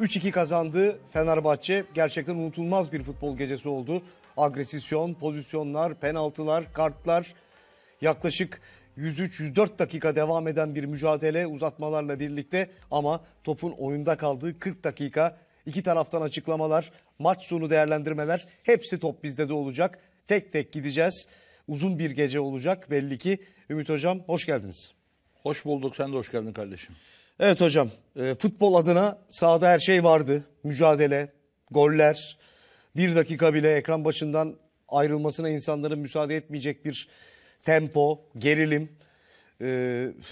3-2 kazandı Fenerbahçe. Gerçekten unutulmaz bir futbol gecesi oldu. Agresisyon, pozisyonlar, penaltılar, kartlar yaklaşık 103-104 dakika devam eden bir mücadele uzatmalarla birlikte ama topun oyunda kaldığı 40 dakika iki taraftan açıklamalar, maç sonu değerlendirmeler hepsi top bizde de olacak. Tek tek gideceğiz. Uzun bir gece olacak belli ki. Ümit Hocam hoş geldiniz. Hoş bulduk sen de hoş geldin kardeşim. Evet hocam e, futbol adına sahada her şey vardı. Mücadele, goller, bir dakika bile ekran başından ayrılmasına insanların müsaade etmeyecek bir tempo, gerilim. E,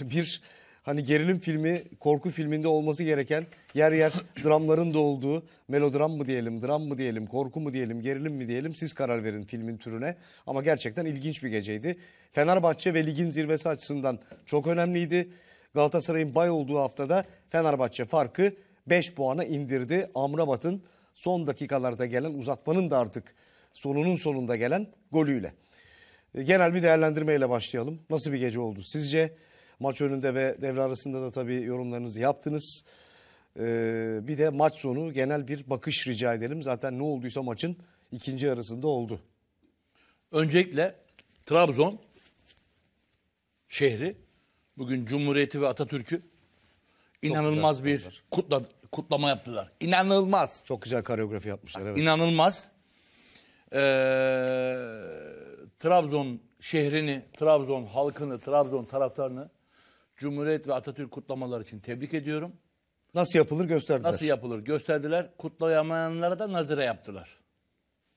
bir hani gerilim filmi, korku filminde olması gereken yer yer dramların da olduğu melodram mı diyelim, dram mı diyelim, korku mu diyelim, gerilim mi diyelim siz karar verin filmin türüne. Ama gerçekten ilginç bir geceydi. Fenerbahçe ve ligin zirvesi açısından çok önemliydi. Galatasaray'ın bay olduğu haftada Fenerbahçe farkı 5 puana indirdi. Amrabat'ın son dakikalarda gelen uzatmanın da artık sonunun sonunda gelen golüyle. E, genel bir değerlendirmeyle başlayalım. Nasıl bir gece oldu sizce? Maç önünde ve devre arasında da tabii yorumlarınızı yaptınız. Ee, bir de maç sonu genel bir bakış rica edelim. Zaten ne olduysa maçın ikinci arasında oldu. Öncelikle Trabzon şehri bugün Cumhuriyeti ve Atatürk'ü inanılmaz güzel bir kutla, kutlama yaptılar. İnanılmaz. Çok güzel koreografi yapmışlar evet. İnanılmaz. Ee, Trabzon şehrini, Trabzon halkını, Trabzon taraftarını Cumhuriyet ve Atatürk kutlamaları için tebrik ediyorum. Nasıl yapılır gösterdiler. Nasıl yapılır gösterdiler. Kutlayamayanlara da nazire yaptılar.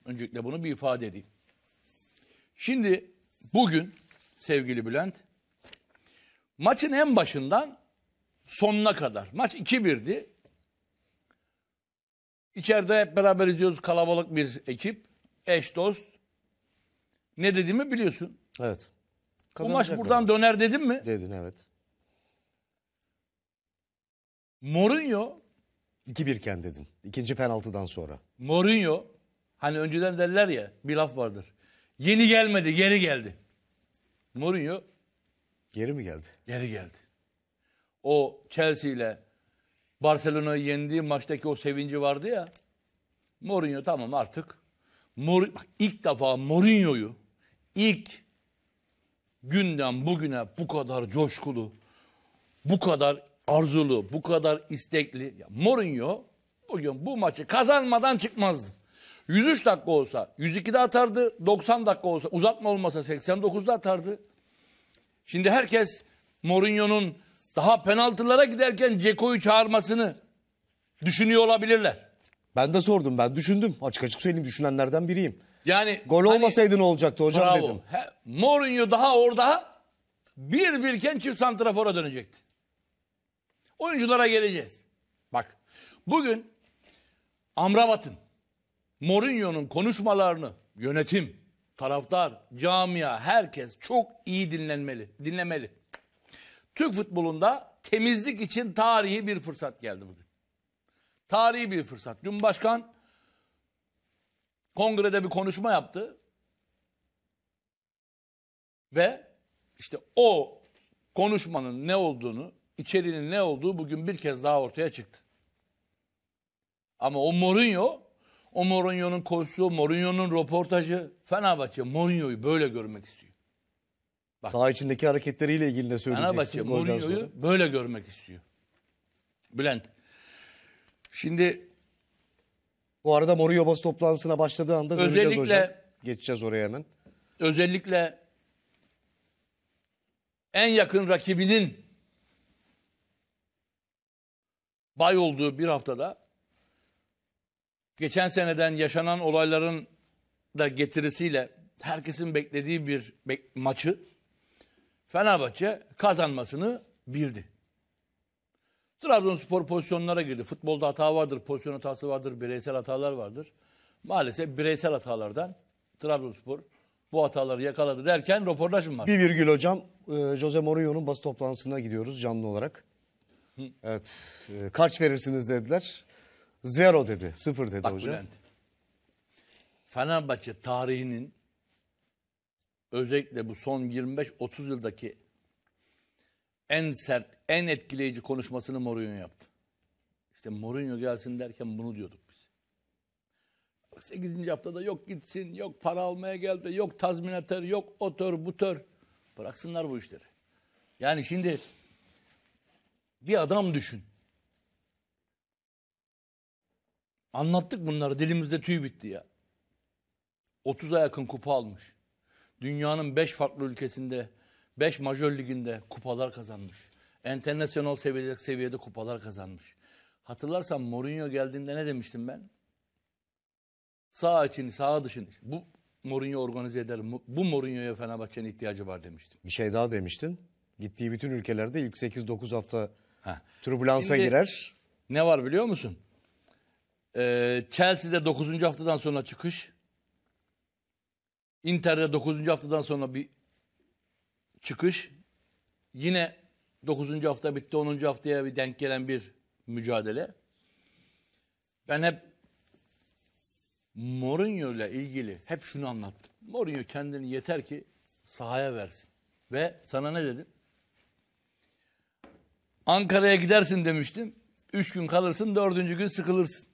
Öncelikle bunu bir ifade edeyim. Şimdi bugün sevgili Bülent Maçın en başından sonuna kadar. Maç 2-1'di. İçeride hep beraber izliyoruz kalabalık bir ekip. Eş dost. Ne dediğimi biliyorsun. Evet. Bu maç buradan döner dedim mi? Dedin evet. Mourinho 2-1 iken dedin. İkinci penaltıdan sonra. Mourinho hani önceden derler ya bir laf vardır. Yeni gelmedi geri geldi. Mourinho Geri mi geldi? Geri geldi. O Chelsea ile Barcelona'yı yendiği maçtaki o sevinci vardı ya. Mourinho tamam artık. Mor ilk defa Mourinho'yu ilk günden bugüne bu kadar coşkulu, bu kadar arzulu, bu kadar istekli. Ya Mourinho bugün bu maçı kazanmadan çıkmazdı. 103 dakika olsa 102'de atardı, 90 dakika olsa uzatma olmasa 89'da atardı. Şimdi herkes Mourinho'nun daha penaltılara giderken Ceko'yu çağırmasını düşünüyor olabilirler. Ben de sordum ben düşündüm. Açık açık söyleyeyim düşünenlerden biriyim. Yani gol hani, olmasaydı ne olacaktı hocam bravo. dedim. He, Mourinho daha orada bir birken çift santrafora dönecekti. Oyunculara geleceğiz. Bak bugün Amrabat'ın Mourinho'nun konuşmalarını yönetim taraftar, camia, herkes çok iyi dinlenmeli, dinlemeli. Türk futbolunda temizlik için tarihi bir fırsat geldi bugün. Tarihi bir fırsat. Dün başkan kongrede bir konuşma yaptı. Ve işte o konuşmanın ne olduğunu, içeriğinin ne olduğu bugün bir kez daha ortaya çıktı. Ama o Mourinho o Mourinho'nun koşusu, Mourinho'nun röportajı. Fenerbahçe Mourinho'yu böyle görmek istiyor. Bak, Saha içindeki hareketleriyle ilgili ne söyleyeceksin? Fenerbahçe Mourinho'yu böyle görmek istiyor. Bülent. Şimdi bu arada Mourinho bas toplantısına başladığı anda özellikle hocam. geçeceğiz oraya hemen. Özellikle en yakın rakibinin bay olduğu bir haftada geçen seneden yaşanan olayların da getirisiyle herkesin beklediği bir be maçı Fenerbahçe kazanmasını bildi. Trabzonspor pozisyonlara girdi. Futbolda hata vardır, pozisyon hatası vardır, bireysel hatalar vardır. Maalesef bireysel hatalardan Trabzonspor bu hataları yakaladı derken röportaj mı var? Bir virgül hocam. Ee, Jose Mourinho'nun basın toplantısına gidiyoruz canlı olarak. Hı. Evet. E, kaç verirsiniz dediler. Zero dedi. Sıfır dedi Bak hocam. Bülent. Fenerbahçe tarihinin özellikle bu son 25-30 yıldaki en sert, en etkileyici konuşmasını Mourinho yaptı. İşte Mourinho gelsin derken bunu diyorduk biz. 8. haftada yok gitsin, yok para almaya geldi, yok tazminatör, yok otör, butör. Bıraksınlar bu işleri. Yani şimdi bir adam düşün. Anlattık bunları dilimizde tüy bitti ya. 30'a yakın kupa almış. Dünyanın 5 farklı ülkesinde, 5 majör liginde kupalar kazanmış. Enternasyonel seviyede, seviyede kupalar kazanmış. Hatırlarsan Mourinho geldiğinde ne demiştim ben? Sağ için, sağ dışın. Bu Mourinho organize eder. Bu Mourinho'ya Fenerbahçe'nin ihtiyacı var demiştim. Bir şey daha demiştin. Gittiği bütün ülkelerde ilk 8-9 hafta Heh. türbülansa Şimdi, girer. Ne var biliyor musun? Ee, Chelsea'de 9. haftadan sonra çıkış. Inter'de 9. haftadan sonra bir çıkış. Yine 9. hafta bitti. 10. haftaya bir denk gelen bir mücadele. Ben hep Mourinho ile ilgili hep şunu anlattım. Mourinho kendini yeter ki sahaya versin. Ve sana ne dedim? Ankara'ya gidersin demiştim. Üç gün kalırsın, dördüncü gün sıkılırsın.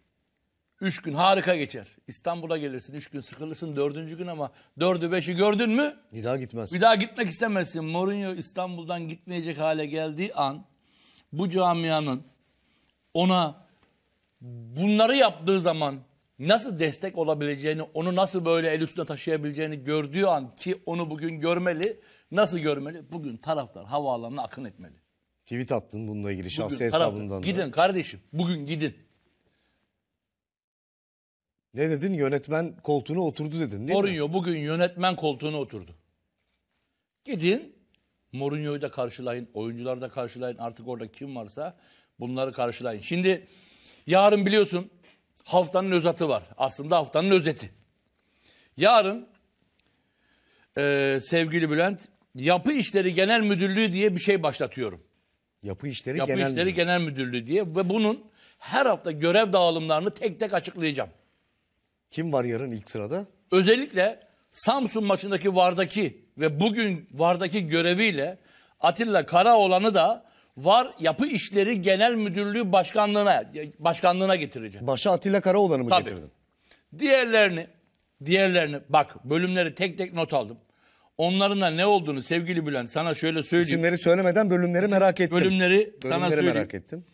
Üç gün harika geçer. İstanbul'a gelirsin, üç gün sıkılırsın, dördüncü gün ama dördü beşi gördün mü? Bir daha gitmez. Bir daha gitmek istemezsin. Mourinho İstanbul'dan gitmeyecek hale geldiği an bu camianın ona bunları yaptığı zaman nasıl destek olabileceğini, onu nasıl böyle el üstüne taşıyabileceğini gördüğü an ki onu bugün görmeli. Nasıl görmeli? Bugün taraftar havaalanına akın etmeli. Tweet attın bununla ilgili şahsi hesabından. Taraftar, gidin kardeşim, bugün gidin. Ne dedin? Yönetmen koltuğuna oturdu dedin değil Mourinho mi? bugün yönetmen koltuğuna oturdu. Gidin Mourinho'yu da karşılayın, oyuncuları da karşılayın. Artık orada kim varsa bunları karşılayın. Şimdi yarın biliyorsun haftanın özeti var. Aslında haftanın özeti. Yarın e, sevgili Bülent Yapı İşleri Genel Müdürlüğü diye bir şey başlatıyorum. Yapı İşleri, Yapı Genel, İşleri Müdürlüğü. Genel Müdürlüğü diye ve bunun her hafta görev dağılımlarını tek tek açıklayacağım. Kim var yarın ilk sırada? Özellikle Samsun maçındaki Vardaki ve bugün Vardaki göreviyle Atilla Karaoğlan'ı da Var Yapı İşleri Genel Müdürlüğü Başkanlığına başkanlığına getireceğim. Başa Atilla Karaoğlan'ı mı Tabii. getirdin? Diğerlerini diğerlerini bak bölümleri tek tek not aldım. Onların da ne olduğunu sevgili Bülent sana şöyle söyleyeyim. İsimleri söylemeden bölümleri merak ettim. Bölümleri, bölümleri sana söyleyeyim. merak ettim.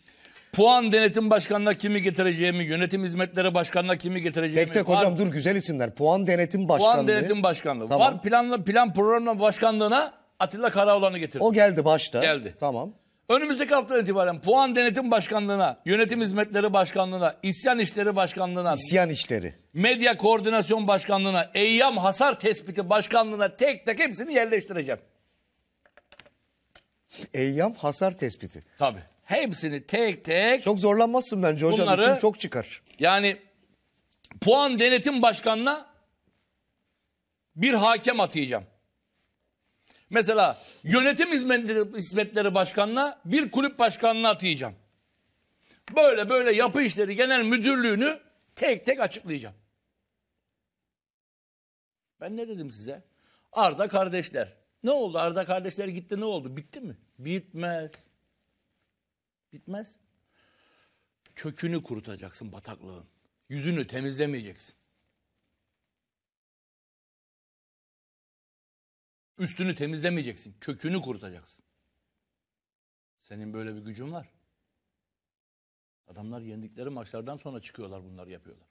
Puan denetim başkanına kimi getireceğimi, yönetim hizmetleri başkanına kimi getireceğimi. Tek tek var. hocam dur güzel isimler. Puan denetim başkanlığı. Puan denetim başkanlığı. Tamam. Var planla plan programla başkanlığına Atilla Karaoğlan'ı getirdi. O geldi başta. Geldi. Tamam. Önümüzdeki haftadan itibaren puan denetim başkanlığına, yönetim hizmetleri başkanlığına, isyan işleri başkanlığına, isyan işleri, medya koordinasyon başkanlığına, eyyam hasar tespiti başkanlığına tek tek hepsini yerleştireceğim. Eyyam hasar tespiti. Tabii. Hepsini tek tek. Çok zorlanmazsın bence hocam. Bunları, İsim çok çıkar. Yani puan denetim başkanına bir hakem atayacağım. Mesela yönetim hizmetleri, hizmetleri başkanına bir kulüp başkanına atayacağım. Böyle böyle yapı işleri genel müdürlüğünü tek tek açıklayacağım. Ben ne dedim size? Arda kardeşler. Ne oldu? Arda kardeşler gitti ne oldu? Bitti mi? Bitmez. Bitmez. Kökünü kurutacaksın bataklığın. Yüzünü temizlemeyeceksin. Üstünü temizlemeyeceksin. Kökünü kurutacaksın. Senin böyle bir gücün var. Adamlar yendikleri maçlardan sonra çıkıyorlar bunları yapıyorlar.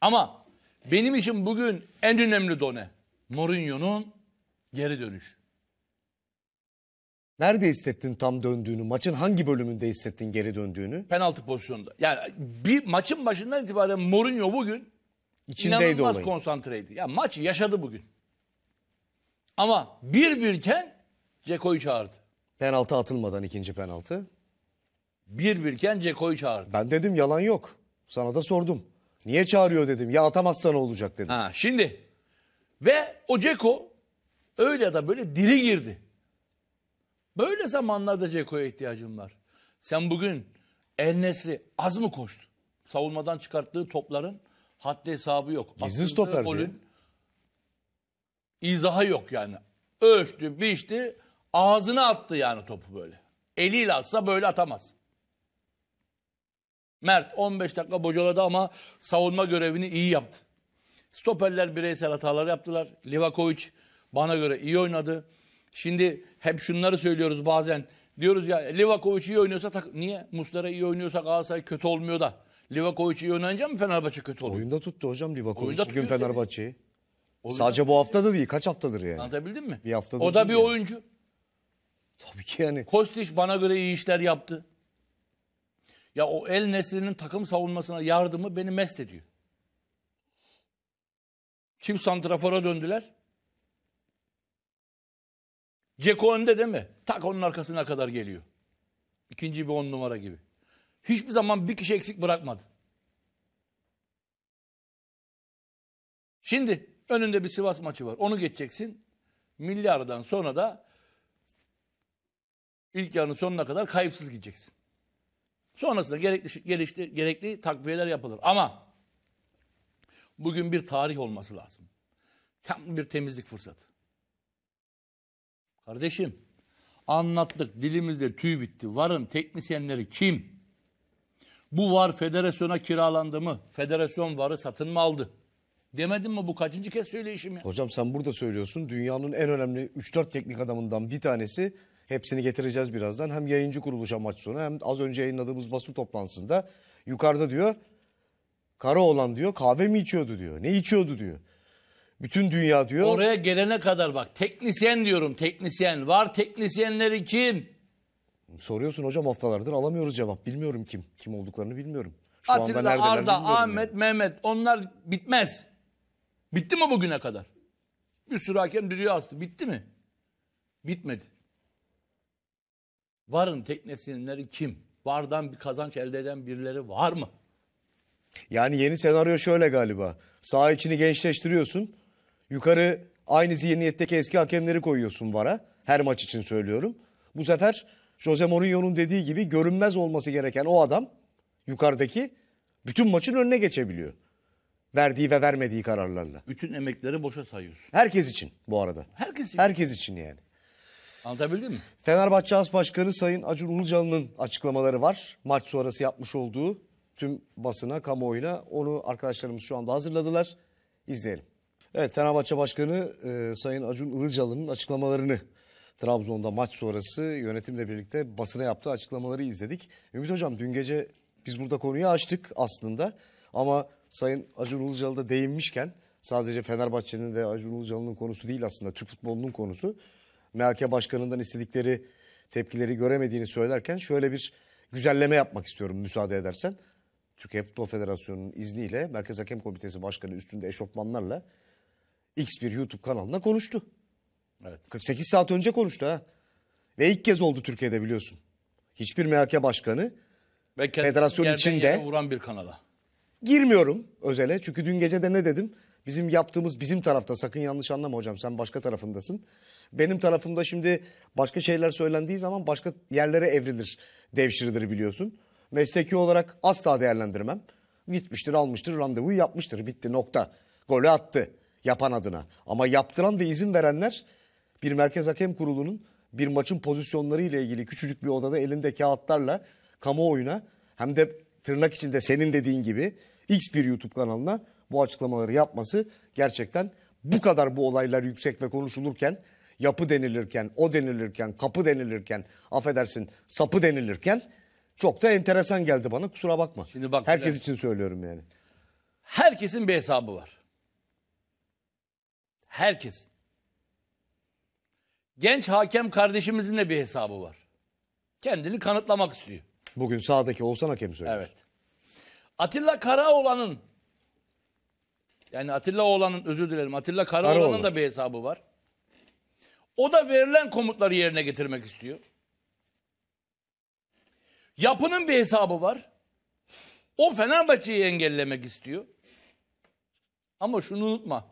Ama benim için bugün en önemli done Mourinho'nun geri dönüşü. Nerede hissettin tam döndüğünü? Maçın hangi bölümünde hissettin geri döndüğünü? Penaltı pozisyonunda. Yani bir maçın başından itibaren Mourinho bugün İçindeydi inanılmaz olayın. konsantreydi. Ya yani maçı yaşadı bugün. Ama bir birken Ceko'yu çağırdı. Penaltı atılmadan ikinci penaltı. Bir birken Ceko'yu çağırdı. Ben dedim yalan yok. Sana da sordum. Niye çağırıyor dedim. Ya atamazsa ne olacak dedim. Ha, şimdi ve o Ceko öyle ya da böyle diri girdi. Böyle zamanlarda Ceko'ya ihtiyacım var. Sen bugün Ennesri az mı koştu? Savunmadan çıkarttığı topların haddi hesabı yok. Gizli stoper golün izahı yok yani. Ölçtü, biçti, ağzına attı yani topu böyle. Eliyle atsa böyle atamaz. Mert 15 dakika bocaladı ama savunma görevini iyi yaptı. Stoperler bireysel hatalar yaptılar. Livakovic bana göre iyi oynadı. Şimdi hep şunları söylüyoruz bazen. Diyoruz ya Livakovic iyi oynuyorsa tak niye? Muslera iyi oynuyorsa Galatasaray kötü olmuyor da. Livakovic iyi oynayınca mı Fenerbahçe kötü oluyor? Oyunda tuttu hocam Livakovic Oyunda bugün tutuyor Fenerbahçe'yi. Sadece bu hafta da değil kaç haftadır yani. Anlatabildim mi? Bir haftadır O da bir yani. oyuncu. Tabii ki yani. Kostiç bana göre iyi işler yaptı. Ya o El neslinin takım savunmasına yardımı beni mest ediyor. Kim santrafora döndüler? Ceko önde değil mi? Tak onun arkasına kadar geliyor. İkinci bir on numara gibi. Hiçbir zaman bir kişi eksik bırakmadı. Şimdi önünde bir Sivas maçı var. Onu geçeceksin. Milli aradan sonra da ilk yarının sonuna kadar kayıpsız gideceksin. Sonrasında gerekli, gelişti, gerekli takviyeler yapılır. Ama Bugün bir tarih olması lazım. Tam bir temizlik fırsatı. Kardeşim anlattık dilimizde tüy bitti. Varın teknisyenleri kim? Bu var federasyona kiralandı mı? Federasyon varı satın mı aldı? Demedim mi bu kaçıncı kez söyleyişim ya? Hocam sen burada söylüyorsun. Dünyanın en önemli 3-4 teknik adamından bir tanesi hepsini getireceğiz birazdan. Hem yayıncı kuruluş amaç sonu hem az önce yayınladığımız basın toplantısında yukarıda diyor Kara olan diyor kahve mi içiyordu diyor. Ne içiyordu diyor. Bütün dünya diyor. Oraya gelene kadar bak teknisyen diyorum teknisyen. Var teknisyenleri kim? Soruyorsun hocam haftalardır alamıyoruz cevap. Bilmiyorum kim. Kim olduklarını bilmiyorum. Şu Atilla, anda neredeler Arda, Ahmet, yani. Mehmet onlar bitmez. Bitti mi bugüne kadar? Bir sürü hakem düdüğü astı. Bitti mi? Bitmedi. Varın teknisyenleri kim? Vardan bir kazanç elde eden birileri var mı? Yani yeni senaryo şöyle galiba. Sağ içini gençleştiriyorsun. Yukarı aynı zihniyetteki eski hakemleri koyuyorsun VAR'a. Her maç için söylüyorum. Bu sefer Jose Mourinho'nun dediği gibi görünmez olması gereken o adam yukarıdaki bütün maçın önüne geçebiliyor. Verdiği ve vermediği kararlarla. Bütün emekleri boşa sayıyorsun. Herkes için bu arada. Herkes için. Herkes için yani. Anlatabildim mi? Fenerbahçe As Başkanı Sayın Acun Ilıcalı'nın açıklamaları var. Maç sonrası yapmış olduğu tüm basına, kamuoyuna onu arkadaşlarımız şu anda hazırladılar. İzleyelim. Evet Fenerbahçe Başkanı e, Sayın Acun Ilıcalı'nın açıklamalarını Trabzon'da maç sonrası yönetimle birlikte basına yaptığı açıklamaları izledik. Ümit Hocam dün gece biz burada konuyu açtık aslında ama Sayın Acun Ilıcalı da değinmişken sadece Fenerbahçe'nin ve Acun Ilıcalı'nın konusu değil aslında Türk futbolunun konusu. MHK Başkanı'ndan istedikleri tepkileri göremediğini söylerken şöyle bir güzelleme yapmak istiyorum müsaade edersen. Türkiye Futbol Federasyonu'nun izniyle Merkez Hakem Komitesi Başkanı üstünde eşofmanlarla X bir YouTube kanalına konuştu. Evet. 48 saat önce konuştu ha. Ve ilk kez oldu Türkiye'de biliyorsun. Hiçbir MHK başkanı Ve federasyon içinde vuran bir kanala. Girmiyorum özele çünkü dün gece de ne dedim? Bizim yaptığımız bizim tarafta sakın yanlış anlama hocam sen başka tarafındasın. Benim tarafımda şimdi başka şeyler söylendiği zaman başka yerlere evrilir, devşirilir biliyorsun. Mesleki olarak asla değerlendirmem. Gitmiştir, almıştır, randevu yapmıştır. Bitti nokta. Golü attı yapan adına. Ama yaptıran ve izin verenler bir merkez hakem kurulunun bir maçın pozisyonları ile ilgili küçücük bir odada elinde kağıtlarla kamuoyuna hem de tırnak içinde senin dediğin gibi X bir YouTube kanalına bu açıklamaları yapması gerçekten bu kadar bu olaylar yüksek ve konuşulurken yapı denilirken, o denilirken, kapı denilirken, affedersin sapı denilirken çok da enteresan geldi bana kusura bakma. Şimdi bak Herkes biraz- için söylüyorum yani. Herkesin bir hesabı var. Herkes. Genç hakem kardeşimizin de bir hesabı var. Kendini kanıtlamak istiyor. Bugün sağdaki olsan Hakem söylüyor. Evet. Atilla Karaoğlan'ın yani Atilla Oğlan'ın özür dilerim Atilla Karaoğlan'ın Karaoğlan. da bir hesabı var. O da verilen komutları yerine getirmek istiyor. Yapının bir hesabı var. O Fenerbahçe'yi engellemek istiyor. Ama şunu unutma.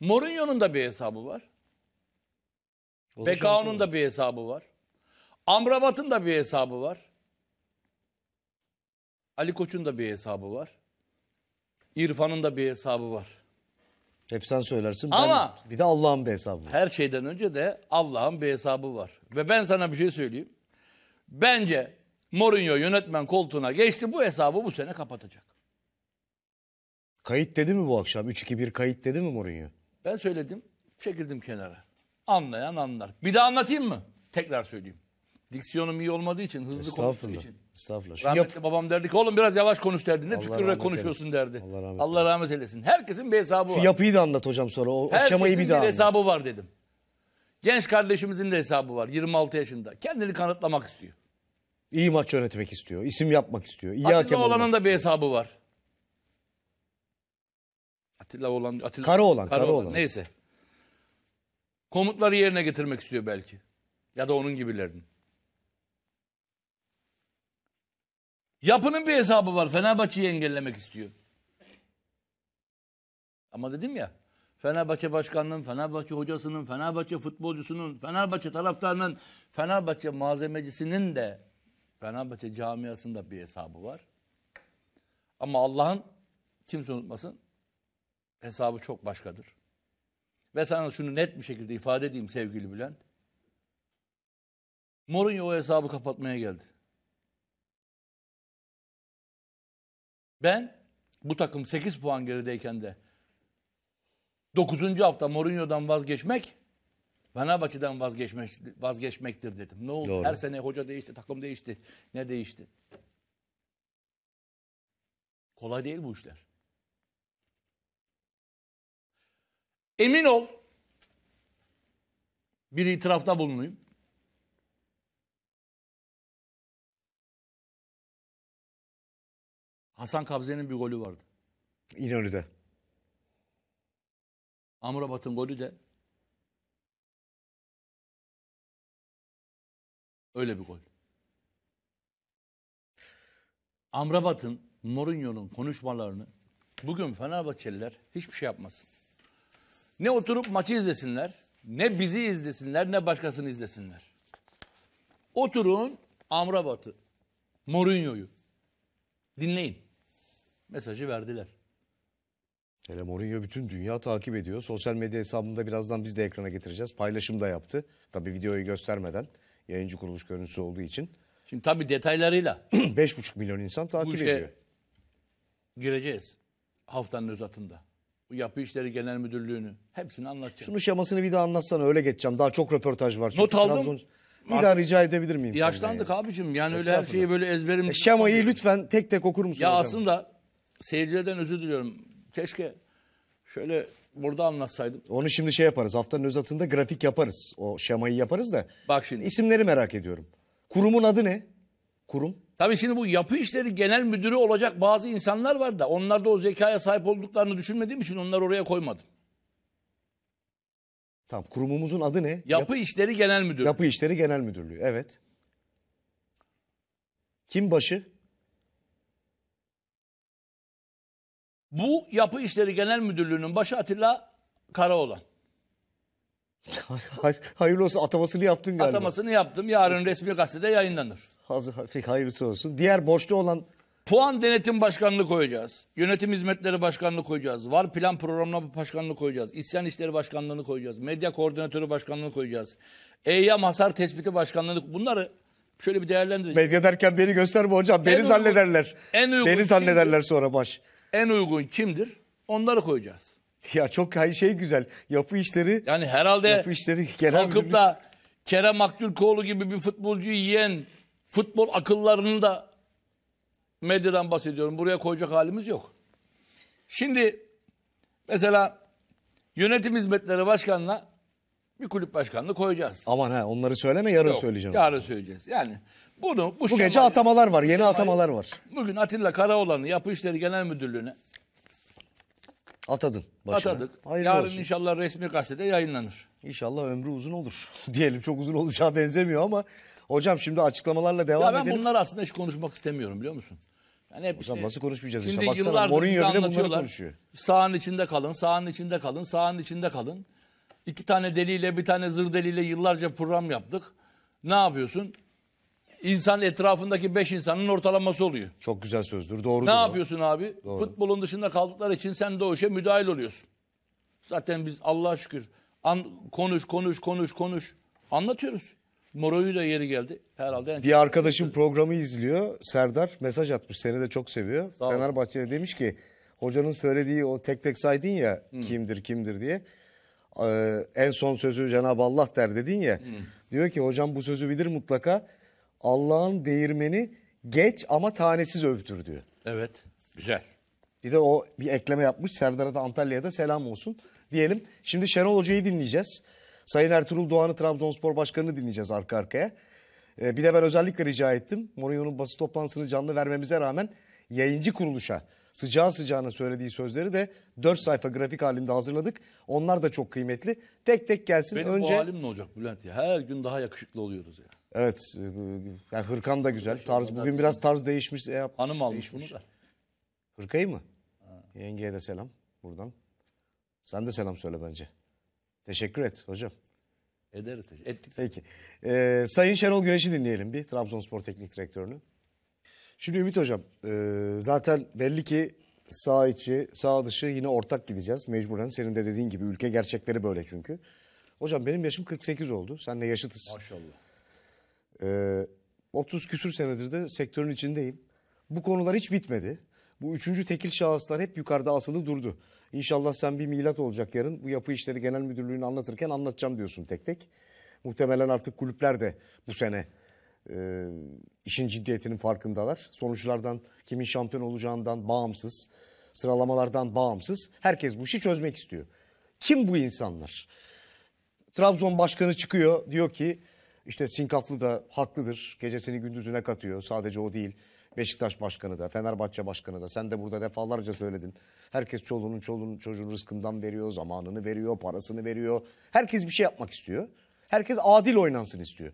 Mourinho'nun da bir hesabı var. Bekao'nun da bir hesabı var. Amrabat'ın da bir hesabı var. Ali Koç'un da bir hesabı var. İrfan'ın da bir hesabı var. Hep sen söylersin. Ama ben, bir de Allah'ın bir hesabı var. Her şeyden önce de Allah'ın bir hesabı var. Ve ben sana bir şey söyleyeyim. Bence Mourinho yönetmen koltuğuna geçti. Bu hesabı bu sene kapatacak. Kayıt dedi mi bu akşam? 3-2-1 kayıt dedi mi Mourinho? Ben söyledim. Çekildim kenara. Anlayan anlar. Bir daha anlatayım mı? Tekrar söyleyeyim. Diksiyonum iyi olmadığı için, hızlı konuştuğum için. Estağfurullah. Rahmetli yap... babam derdi ki oğlum biraz yavaş konuş derdi. Ne tükürerek konuşuyorsun eylesin. derdi. Allah rahmet, Allah rahmet eylesin. Herkesin bir hesabı Şu var. Şu yapıyı da anlat hocam sonra. O, Herkesin şemayı bir daha bir hesabı var dedim. Genç kardeşimizin de hesabı var. 26 yaşında. Kendini kanıtlamak istiyor. İyi maç yönetmek istiyor. isim yapmak istiyor. İyi Atilla Oğlan'ın da bir hesabı var. Atilla Oğlan. Atilla, Kara Kara Karaoğlan. Neyse. Komutları yerine getirmek istiyor belki. Ya da onun gibilerini. Yapının bir hesabı var. Fenerbahçe'yi engellemek istiyor. Ama dedim ya. Fenerbahçe başkanının, Fenerbahçe hocasının, Fenerbahçe futbolcusunun, Fenerbahçe taraftarının, Fenerbahçe malzemecisinin de Fenerbahçe camiasında bir hesabı var. Ama Allah'ın kimse unutmasın hesabı çok başkadır. Ve sana şunu net bir şekilde ifade edeyim sevgili Bülent. Mourinho o hesabı kapatmaya geldi. Ben bu takım 8 puan gerideyken de 9. hafta Mourinho'dan vazgeçmek Fenerbahçe'den vazgeçmek, vazgeçmektir dedim. Ne oldu? Doğru. Her sene hoca değişti, takım değişti. Ne değişti? Kolay değil bu işler. Emin ol. Bir itirafta bulunayım. Hasan Kabze'nin bir golü vardı. İnönü'de. Amrabat'ın golü de Öyle bir gol. Amrabat'ın, Mourinho'nun konuşmalarını bugün Fenerbahçeliler hiçbir şey yapmasın. Ne oturup maçı izlesinler, ne bizi izlesinler, ne başkasını izlesinler. Oturun Amrabat'ı, Mourinho'yu dinleyin. Mesajı verdiler. Hele Mourinho bütün dünya takip ediyor. Sosyal medya hesabında birazdan biz de ekrana getireceğiz. Paylaşım da yaptı. Tabii videoyu göstermeden. Yayıncı kuruluş görüntüsü olduğu için. Şimdi tabii detaylarıyla. 5,5 milyon insan takip bu işe gireceğiz haftanın özatında. Bu Yapı işleri Genel Müdürlüğü'nü hepsini anlatacağım. Şunu şemasını bir daha anlatsana öyle geçeceğim. Daha çok röportaj var. Çünkü Not aldım. Trabzon... Bir daha rica edebilir miyim? Yaşlandık yani? abicim. Yani öyle her şeyi böyle ezberim. E, şemayı lütfen tek tek okur musun ya hocam? Ya aslında seyircilerden özür diliyorum. Keşke şöyle burada anlatsaydım. Onu şimdi şey yaparız. Haftanın özatında grafik yaparız. O şemayı yaparız da. Bak şimdi. İsimleri merak ediyorum. Kurumun adı ne? Kurum. Tabii şimdi bu yapı işleri genel müdürü olacak bazı insanlar var da onlar da o zekaya sahip olduklarını düşünmediğim için onları oraya koymadım. Tamam kurumumuzun adı ne? Yapı Yap İşleri Genel Müdürlüğü. Yapı İşleri Genel Müdürlüğü evet. Kim başı? Bu Yapı İşleri Genel Müdürlüğü'nün başı Atilla Karaoğlan. Hayırlı olsun atamasını yaptın galiba. Atamasını yaptım. Yarın resmi gazetede yayınlanır. Hazır, hayırlısı olsun. Diğer borçlu olan... Puan Denetim Başkanlığı koyacağız. Yönetim Hizmetleri Başkanlığı koyacağız. Var Plan Programlama Başkanlığı koyacağız. İsyan işleri Başkanlığı'nı koyacağız. Medya Koordinatörü Başkanlığı'nı koyacağız. Eyyam Hasar Tespiti Başkanlığı'nı... Bunları şöyle bir değerlendireceğiz. Medya derken beni gösterme hocam. Beni zannederler. En uygun, beni zannederler sonra baş en uygun kimdir? Onları koyacağız. Ya çok şey güzel. Yapı işleri. Yani herhalde yapı işleri genel kalkıp da Kerem Aktürkoğlu gibi bir futbolcuyu yiyen futbol akıllarını da medyadan bahsediyorum. Buraya koyacak halimiz yok. Şimdi mesela yönetim hizmetleri başkanına bir kulüp başkanını koyacağız. Aman ha onları söyleme yarın Yok, söyleyeceğim. Yarın söyleyeceğiz. Yani bunu bu, bu gece atamalar var, yeni atamalar var. Bugün Atilla Karaoğlan'ı Yapı İşleri Genel Müdürlüğü'ne atadın başına. Atadık. Hayırlı Yarın olsun. inşallah resmi gazetede yayınlanır. İnşallah ömrü uzun olur. Diyelim çok uzun olacağı benzemiyor ama hocam şimdi açıklamalarla devam edelim. Ya ben edelim. bunları aslında hiç konuşmak istemiyorum biliyor musun? Yani hep Hocam işte, nasıl konuşmayacağız şimdi işte? Baksana Mourinho bile bunları konuşuyor. Sahanın içinde kalın, sağın içinde kalın, sağın içinde kalın. İki tane deliyle bir tane zır deliyle yıllarca program yaptık. Ne yapıyorsun? insan etrafındaki 5 insanın ortalaması oluyor. Çok güzel sözdür. Doğru. Ne yapıyorsun abi? Doğru. Futbolun dışında kaldıkları için sen de o işe müdahil oluyorsun. Zaten biz Allah'a şükür an, konuş konuş konuş konuş anlatıyoruz. Moro'yu da yeri geldi. Herhalde en Bir arkadaşım programı izliyor. Serdar mesaj atmış. Seni de çok seviyor. Sağ ol. Fenerbahçe'ye demiş ki hocanın söylediği o tek tek saydın ya Hı. Hmm. kimdir kimdir diye. Ee, en son sözü Cenab-ı Allah der dedin ya. Hı. Hmm. Diyor ki hocam bu sözü bilir mutlaka Allah'ın değirmeni geç ama tanesiz övdür diyor. Evet güzel. Bir de o bir ekleme yapmış Serdar'a da Antalya'ya da selam olsun diyelim. Şimdi Şenol Hoca'yı dinleyeceğiz. Sayın Ertuğrul Doğan'ı Trabzonspor Başkanı'nı dinleyeceğiz arka arkaya. Ee, bir de ben özellikle rica ettim. Mourinho'nun basın toplantısını canlı vermemize rağmen yayıncı kuruluşa sıcağı sıcağına söylediği sözleri de 4 sayfa grafik halinde hazırladık. Onlar da çok kıymetli. Tek tek gelsin. Benim önce... bu halim ne olacak Bülent ya? Her gün daha yakışıklı oluyoruz ya. Evet. E, yani hırkan da güzel. Tarz bugün biraz tarz değişmiş. E, yapmış, Hanım almış değişmiş. bunu da. Hırkayı mı? Yengeye de selam buradan. Sen de selam söyle bence. Teşekkür et hocam. Ederiz. Ettik. Peki. Ee, Sayın Şenol Güneş'i dinleyelim bir Trabzonspor Teknik Direktörü'nü. Şimdi Ümit Hocam e, zaten belli ki sağ içi sağ dışı yine ortak gideceğiz mecburen. Senin de dediğin gibi ülke gerçekleri böyle çünkü. Hocam benim yaşım 48 oldu. Senle yaşıtız. Maşallah. Ee, 30 küsür senedir de sektörün içindeyim. Bu konular hiç bitmedi. Bu üçüncü tekil şahıslar hep yukarıda asılı durdu. İnşallah sen bir milat olacak yarın. Bu yapı işleri genel müdürlüğünü anlatırken anlatacağım diyorsun tek tek. Muhtemelen artık kulüpler de bu sene e, işin ciddiyetinin farkındalar. Sonuçlardan kimin şampiyon olacağından bağımsız, sıralamalardan bağımsız. Herkes bu işi çözmek istiyor. Kim bu insanlar? Trabzon başkanı çıkıyor diyor ki işte Sinkaflı da haklıdır. Gecesini gündüzüne katıyor. Sadece o değil. Beşiktaş Başkanı da, Fenerbahçe Başkanı da. Sen de burada defalarca söyledin. Herkes çoluğunun, çoluğunun çocuğun rızkından veriyor, zamanını veriyor, parasını veriyor. Herkes bir şey yapmak istiyor. Herkes adil oynansın istiyor.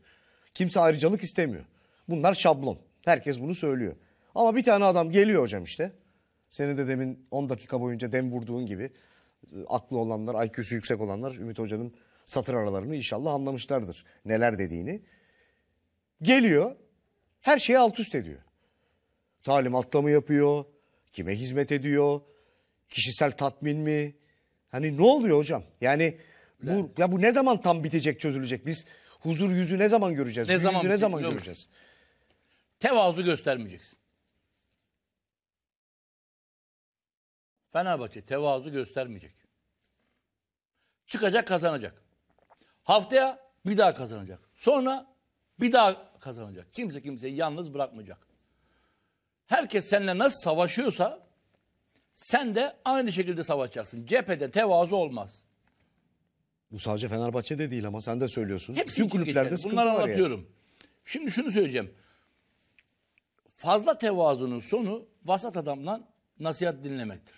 Kimse ayrıcalık istemiyor. Bunlar şablon. Herkes bunu söylüyor. Ama bir tane adam geliyor hocam işte. Seni de demin 10 dakika boyunca dem vurduğun gibi e, aklı olanlar, IQ'su yüksek olanlar Ümit Hoca'nın Satır aralarını inşallah anlamışlardır neler dediğini. Geliyor her şeyi alt üst ediyor. Talimatla mı yapıyor? Kime hizmet ediyor? Kişisel tatmin mi? Hani ne oluyor hocam? Yani bu, ya bu ne zaman tam bitecek çözülecek? Biz huzur yüzü ne zaman göreceğiz? Ne zaman yüzü ne zaman göreceğiz? Tevazu göstermeyeceksin. Fenerbahçe tevazu göstermeyecek. Çıkacak kazanacak. Haftaya bir daha kazanacak. Sonra bir daha kazanacak. Kimse kimseyi yalnız bırakmayacak. Herkes seninle nasıl savaşıyorsa sen de aynı şekilde savaşacaksın. Cephede tevazu olmaz. Bu sadece Fenerbahçe'de değil ama sen de söylüyorsun. Hepsi Bütün kulüplerde sıkıntı Bunları var anlatıyorum. Yani. Şimdi şunu söyleyeceğim. Fazla tevazunun sonu vasat adamdan nasihat dinlemektir.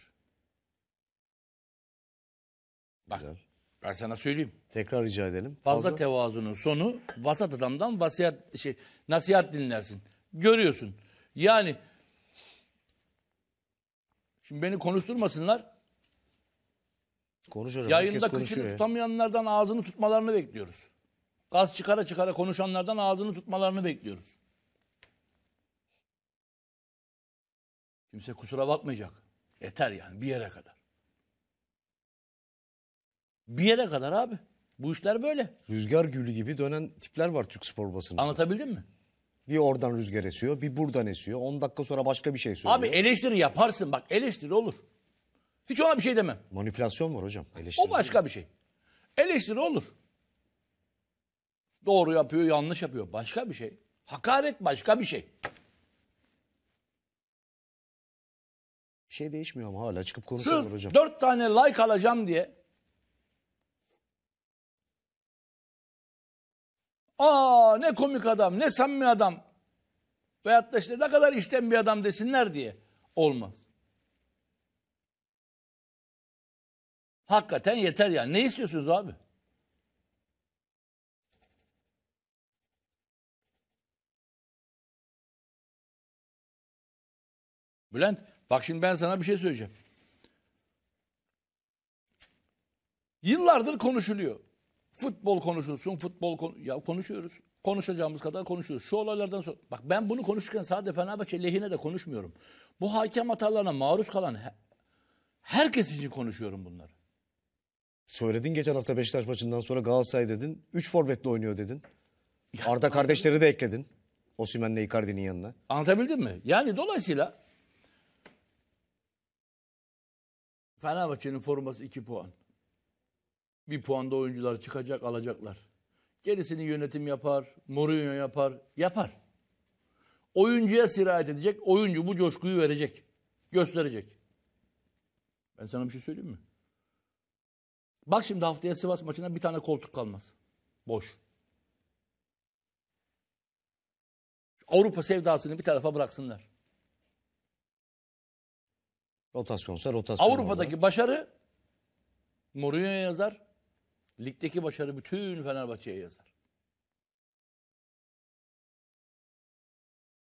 Bak Güzel. Ben sana söyleyeyim. Tekrar rica edelim. Fazla, Fazla tevazunun sonu vasat adamdan vasiyet şey nasihat dinlersin. Görüyorsun. Yani şimdi beni konuşturmasınlar. Konuşuyorum. Yayında kıçını ya. tutamayanlardan ağzını tutmalarını bekliyoruz. Gaz çıkara çıkara konuşanlardan ağzını tutmalarını bekliyoruz. Kimse kusura bakmayacak. Yeter yani bir yere kadar. Bir yere kadar abi. Bu işler böyle. Rüzgar gülü gibi dönen tipler var Türk spor basınında. Anlatabildim mi? Bir oradan rüzgar esiyor, bir buradan esiyor. 10 dakika sonra başka bir şey söylüyor. Abi eleştiri yaparsın bak eleştiri olur. Hiç ona bir şey demem. Manipülasyon var hocam. Eleştiri o başka bir şey. Eleştiri olur. Doğru yapıyor, yanlış yapıyor. Başka bir şey. Hakaret başka bir şey. Bir şey değişmiyor ama hala çıkıp konuşuyorlar hocam. dört tane like alacağım diye Aa ne komik adam, ne samimi adam. Veyahut da işte ne kadar işten bir adam desinler diye. Olmaz. Hakikaten yeter yani. Ne istiyorsunuz abi? Bülent bak şimdi ben sana bir şey söyleyeceğim. Yıllardır konuşuluyor. Futbol konuşulsun, futbol kon ya konuşuyoruz. Konuşacağımız kadar konuşuyoruz. Şu olaylardan sonra bak ben bunu konuşurken sadece Fenerbahçe lehine de konuşmuyorum. Bu hakem hatalarına maruz kalan he herkes için konuşuyorum bunları. Söyledin geçen hafta Beşiktaş maçından sonra Galatasaray dedin. 3 forvetle oynuyor dedin. Ya, Arda kardeşleri de ekledin. Osimhen'le Icardi'nin yanına. Anlatabildim mi? Yani dolayısıyla Fenerbahçe'nin forması 2 puan bir puanda oyuncular çıkacak alacaklar. Gerisini yönetim yapar, Mourinho yapar, yapar. Oyuncuya sirayet edecek, oyuncu bu coşkuyu verecek, gösterecek. Ben sana bir şey söyleyeyim mi? Bak şimdi haftaya Sivas maçına bir tane koltuk kalmaz. Boş. Avrupa sevdasını bir tarafa bıraksınlar. Rotasyonsa rotasyon. Avrupa'daki olur. başarı Mourinho yazar. Ligdeki başarı bütün Fenerbahçe'ye yazar.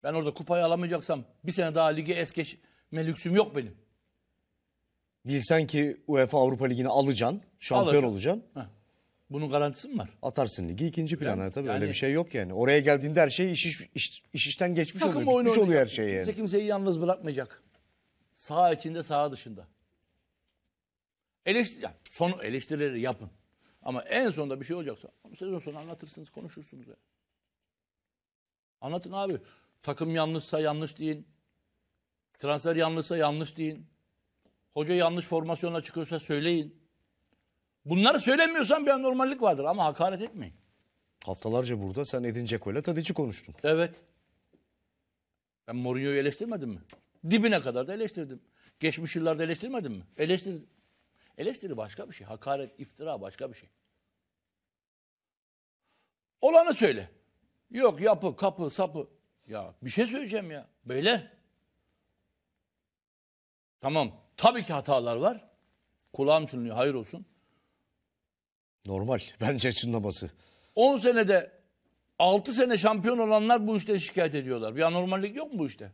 Ben orada kupayı alamayacaksam bir sene daha lige es geçme lüksüm yok benim. Bilsen ki UEFA Avrupa Ligi'ni alacaksın, şampiyon Alacağım. olacaksın. Heh. Bunun garantisi mi var? Atarsın ligi ikinci plana yani, tabii yani, öyle bir şey yok yani. Oraya geldiğinde her şey iş, iş, iş, iş işten geçmiş oluyor, bitmiş oynayacak. oluyor her şey yani. Kimse kimseyi yalnız bırakmayacak. Sağ içinde, sağ dışında. Eleştir, yani son eleştirileri yapın. Ama en sonunda bir şey olacaksa sezon sonu anlatırsınız, konuşursunuz. Yani. Anlatın abi. Takım yanlışsa yanlış deyin. Transfer yanlışsa yanlış deyin. Hoca yanlış formasyonla çıkıyorsa söyleyin. Bunları söylemiyorsan bir anormallik vardır ama hakaret etmeyin. Haftalarca burada sen Edin Dzeko ile Tadic'i konuştun. Evet. Ben Mourinho'yu eleştirmedim mi? Dibine kadar da eleştirdim. Geçmiş yıllarda eleştirmedim mi? Eleştirdim. Eleştiri başka bir şey. Hakaret, iftira başka bir şey. Olanı söyle. Yok yapı, kapı, sapı. Ya bir şey söyleyeceğim ya. Beyler. Tamam. Tabii ki hatalar var. Kulağım çınlıyor. Hayır olsun. Normal. Bence çınlaması. 10 senede 6 sene şampiyon olanlar bu işte şikayet ediyorlar. Bir anormallik yok mu bu işte?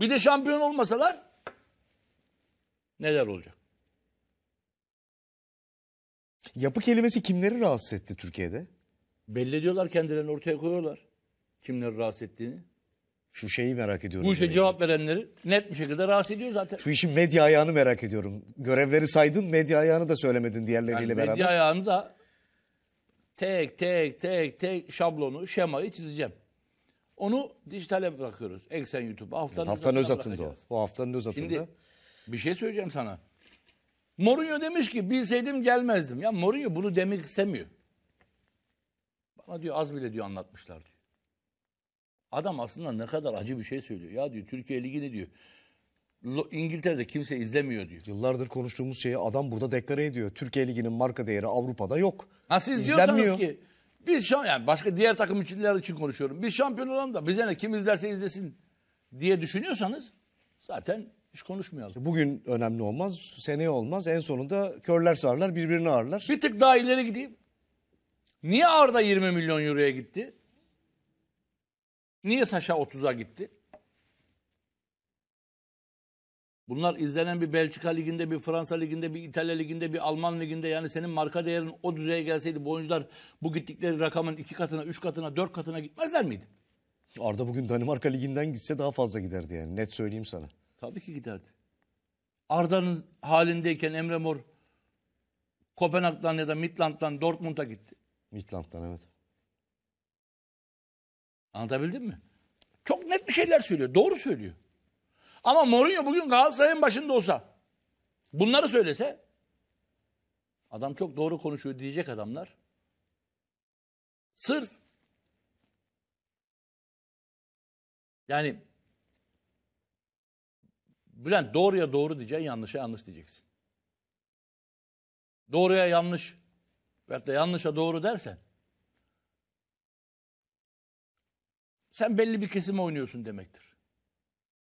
Bir de şampiyon olmasalar neler olacak? Yapı kelimesi kimleri rahatsız etti Türkiye'de? Belli diyorlar kendilerini ortaya koyuyorlar. Kimleri rahatsız ettiğini. Şu şeyi merak ediyorum. Bu işe cevap verenleri net bir şekilde rahatsız ediyor zaten. Şu işin medya ayağını merak ediyorum. Görevleri saydın, medya ayağını da söylemedin diğerleriyle yani medya beraber. Medya ayağını da tek tek tek tek şablonu, şemayı çizeceğim. Onu dijitale bırakıyoruz. Eksen YouTube. Haftanın, yani haftanın öz o. O haftanın öz Şimdi bir şey söyleyeceğim sana. Mourinho demiş ki bilseydim gelmezdim. Ya Mourinho bunu demek istemiyor. Bana diyor az bile diyor anlatmışlar diyor. Adam aslında ne kadar acı bir şey söylüyor. Ya diyor Türkiye Ligi'ni diyor. İngiltere'de kimse izlemiyor diyor. Yıllardır konuştuğumuz şeyi adam burada deklare ediyor. Türkiye Ligi'nin marka değeri Avrupa'da yok. Ha siz İzlenmiyor. diyorsanız ki biz şu an yani başka diğer takım içinler için konuşuyorum. Biz şampiyon olalım da bize ne kim izlerse izlesin diye düşünüyorsanız zaten hiç konuşmayalım. Bugün önemli olmaz, seneye olmaz. En sonunda körler sarlar, birbirini ağırlar. Bir tık daha ileri gideyim. Niye Arda 20 milyon euroya gitti? Niye Saşa 30'a gitti? Bunlar izlenen bir Belçika liginde, bir Fransa liginde, bir İtalya liginde, bir Alman liginde yani senin marka değerin o düzeye gelseydi bu oyuncular bu gittikleri rakamın iki katına, üç katına, dört katına gitmezler miydi? Arda bugün Danimarka liginden gitse daha fazla giderdi yani net söyleyeyim sana. Tabii ki giderdi. Arda'nın halindeyken Emre Mor Kopenhag'dan ya da Midland'dan Dortmund'a gitti. Midland'dan evet. Anlatabildim mi? Çok net bir şeyler söylüyor. Doğru söylüyor. Ama Mourinho bugün Galatasaray'ın başında olsa bunları söylese adam çok doğru konuşuyor diyecek adamlar. Sırf yani Bülent doğruya doğru diyeceksin, yanlışa yanlış diyeceksin. Doğruya yanlış veyahut da yanlışa doğru dersen sen belli bir kesim oynuyorsun demektir.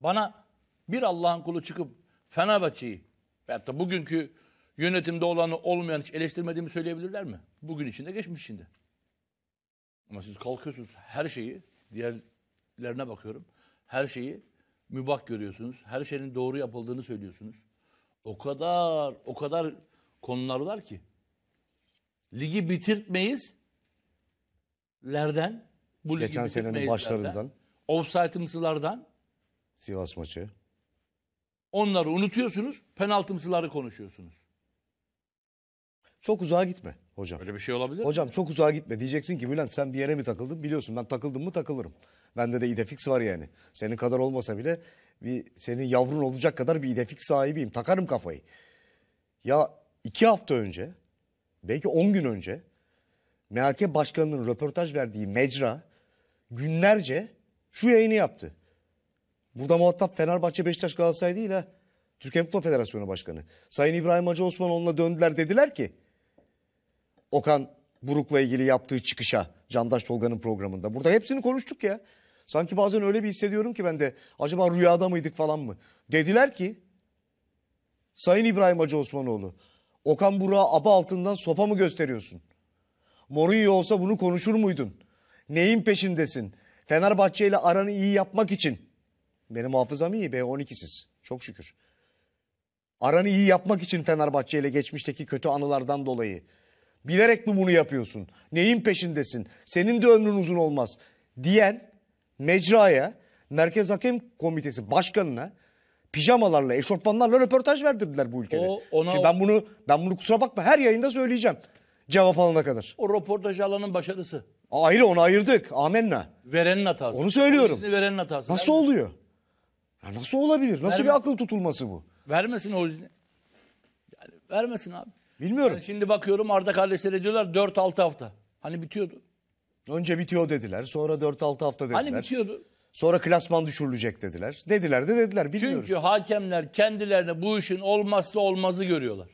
Bana bir Allah'ın kulu çıkıp Fenerbahçe'yi veyahut da bugünkü yönetimde olanı olmayan hiç eleştirmediğimi söyleyebilirler mi? Bugün içinde geçmiş şimdi. Ama siz kalkıyorsunuz her şeyi, diğerlerine bakıyorum, her şeyi mübah görüyorsunuz. Her şeyin doğru yapıldığını söylüyorsunuz. O kadar o kadar konular var ki. Ligi bitirtmeyiz. Lerden. Bu ligi Geçen senenin başlarından. Offside'ımsılardan. Sivas maçı. Onları unutuyorsunuz. Penaltımsıları konuşuyorsunuz. Çok uzağa gitme hocam. Öyle bir şey olabilir Hocam çok uzağa gitme. Diyeceksin ki Bülent sen bir yere mi takıldın? Biliyorsun ben takıldım mı takılırım. Bende de idefix var yani. Senin kadar olmasa bile bir senin yavrun olacak kadar bir idefix sahibiyim. Takarım kafayı. Ya iki hafta önce belki on gün önce MHK Başkanı'nın röportaj verdiği mecra günlerce şu yayını yaptı. Burada muhatap Fenerbahçe Beşiktaş Galatasaray değil ha. Türkiye Futbol Federasyonu Başkanı. Sayın İbrahim Hacı Osmanoğlu'na döndüler dediler ki Okan Buruk'la ilgili yaptığı çıkışa Candaş Tolga'nın programında. Burada hepsini konuştuk ya. Sanki bazen öyle bir hissediyorum ki ben de acaba rüyada mıydık falan mı? Dediler ki Sayın İbrahim Hacı Osmanoğlu Okan Burak'a aba altından sopa mı gösteriyorsun? Mourinho olsa bunu konuşur muydun? Neyin peşindesin? Fenerbahçe ile aranı iyi yapmak için. Benim hafızam iyi B12'siz çok şükür. Aranı iyi yapmak için Fenerbahçe ile geçmişteki kötü anılardan dolayı. Bilerek mi bunu yapıyorsun? Neyin peşindesin? Senin de ömrün uzun olmaz diyen mecraya, Merkez Hakem Komitesi Başkanı'na pijamalarla, eşofmanlarla röportaj verdirdiler bu ülkede. O, ona, Şimdi ben bunu ben bunu kusura bakma her yayında söyleyeceğim. Cevap alana kadar. O röportaj alanın başarısı. Ayrı onu ayırdık. Amenna. Verenin hatası. Onu söylüyorum. O verenin hatası. Nasıl Vermesin. oluyor? Ya nasıl olabilir? Nasıl Vermesin. bir akıl tutulması bu? Vermesin o izni. Yani vermesin abi. Bilmiyorum. Yani şimdi bakıyorum Arda kardeşlere diyorlar 4-6 hafta. Hani bitiyordu. Önce bitiyor dediler. Sonra 4-6 hafta hani dediler. Hani bitiyordu. Sonra klasman düşürülecek dediler. Dediler de dediler. Bilmiyoruz. Çünkü hakemler kendilerine bu işin olmazsa olmazı görüyorlar.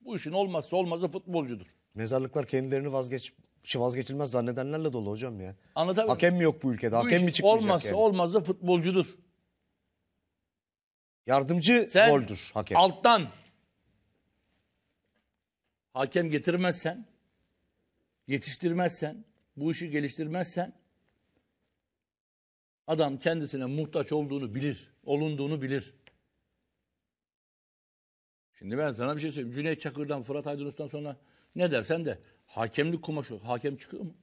Bu işin olmazsa olmazı futbolcudur. Mezarlıklar kendilerini vazgeç şey, vazgeçilmez zannedenlerle dolu hocam ya. Anlatabiliyor Hakem mi yok bu ülkede? Bu hakem mi çıkmayacak olmazsa yani? olmazı futbolcudur. Yardımcı Sen goldür hakem. alttan hakem getirmezsen yetiştirmezsen, bu işi geliştirmezsen adam kendisine muhtaç olduğunu bilir, olunduğunu bilir. Şimdi ben sana bir şey söyleyeyim. Cüneyt Çakır'dan, Fırat Aydın Aydınus'tan sonra ne dersen de hakemlik kumaşı, hakem çıkıyor mu?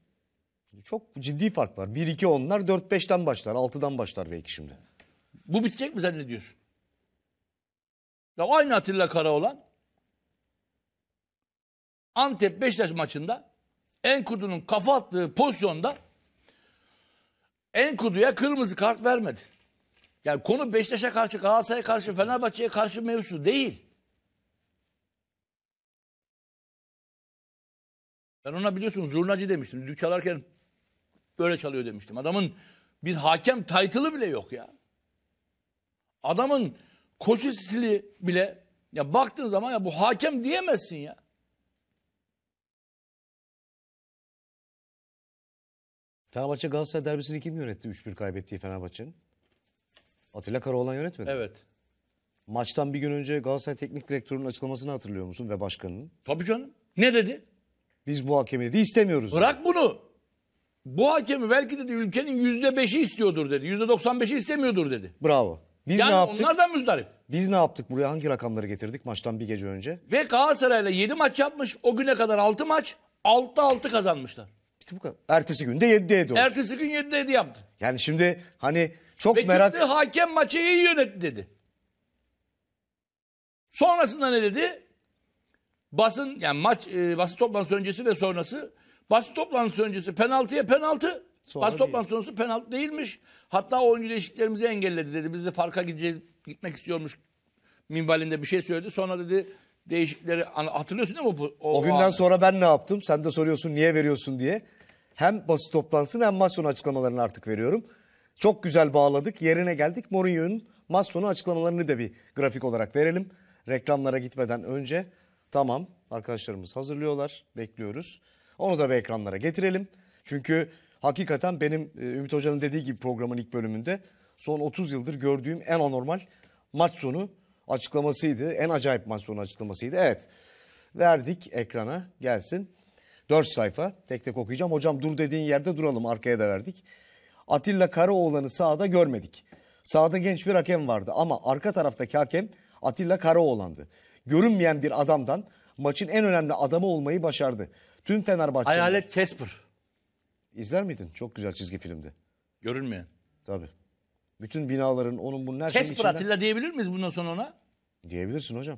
Çok ciddi fark var. 1-2 onlar, 4-5'ten başlar, 6'dan başlar belki şimdi. Bu bitecek mi zannediyorsun? Ya aynı Atilla Karaoğlan Antep Beşiktaş maçında Enkudu'nun kafa attığı pozisyonda Enkudu'ya kırmızı kart vermedi. Yani konu Beşiktaş'a karşı, Galatasaray'a karşı, Fenerbahçe'ye karşı mevzu değil. Ben ona biliyorsun zurnacı demiştim. Düdük çalarken böyle çalıyor demiştim. Adamın bir hakem title'ı bile yok ya. Adamın koşu stili bile ya baktığın zaman ya bu hakem diyemezsin ya. Fenerbahçe Galatasaray derbisini kim yönetti 3-1 kaybettiği Fenerbahçe'nin? Atilla Karaoğlan yönetmedi. Evet. Maçtan bir gün önce Galatasaray Teknik Direktörü'nün açıklamasını hatırlıyor musun ve başkanının? Tabii canım. Ne dedi? Biz bu hakemi dedi istemiyoruz. Bırak dedi. bunu. Bu hakemi belki dedi ülkenin yüzde beşi istiyordur dedi. Yüzde doksan beşi istemiyordur dedi. Bravo. Biz yani ne yaptık? onlar da müzdarip. Biz ne yaptık? Buraya hangi rakamları getirdik maçtan bir gece önce? Ve Galatasaray'la yedi maç yapmış. O güne kadar altı maç. altta altı kazanmışlar. İşte bu kadar. Ertesi günde 7'de 7 oldu. Ertesi gün 7'de 7 yaptı. Yani şimdi hani çok Ve merak... Ve hakem maçı iyi yönetti dedi. Sonrasında ne dedi? Basın yani maç e, basın toplantısı öncesi ve sonrası basın toplantısı öncesi penaltıya penaltı. Sonra basın toplantısı sonrası penaltı değilmiş. Hatta oyuncu değişikliklerimizi engelledi dedi. Biz de farka gideceğiz gitmek istiyormuş minvalinde bir şey söyledi. Sonra dedi değişikleri hatırlıyorsun değil mi? Bu, o, o günden o sonra ben ne yaptım? Sen de soruyorsun niye veriyorsun diye. Hem basın toplantısını hem maç sonu açıklamalarını artık veriyorum. Çok güzel bağladık. Yerine geldik. Mourinho'nun maç sonu açıklamalarını da bir grafik olarak verelim. Reklamlara gitmeden önce tamam arkadaşlarımız hazırlıyorlar. Bekliyoruz. Onu da bir ekranlara getirelim. Çünkü hakikaten benim e, Ümit Hoca'nın dediği gibi programın ilk bölümünde son 30 yıldır gördüğüm en anormal maç sonu açıklamasıydı. En acayip maç açıklamasıydı. Evet verdik ekrana gelsin. Dört sayfa tek tek okuyacağım. Hocam dur dediğin yerde duralım arkaya da verdik. Atilla Karaoğlan'ı sağda görmedik. Sağda genç bir hakem vardı ama arka taraftaki hakem Atilla Karaoğlan'dı. Görünmeyen bir adamdan maçın en önemli adamı olmayı başardı. Tüm Fenerbahçe. Hayalet Casper. İzler miydin? Çok güzel çizgi filmdi. Görünmeyen. Tabii. Bütün binaların onun bunun her şeyin Kesper Atilla diyebilir miyiz bundan sonra ona? Diyebilirsin hocam.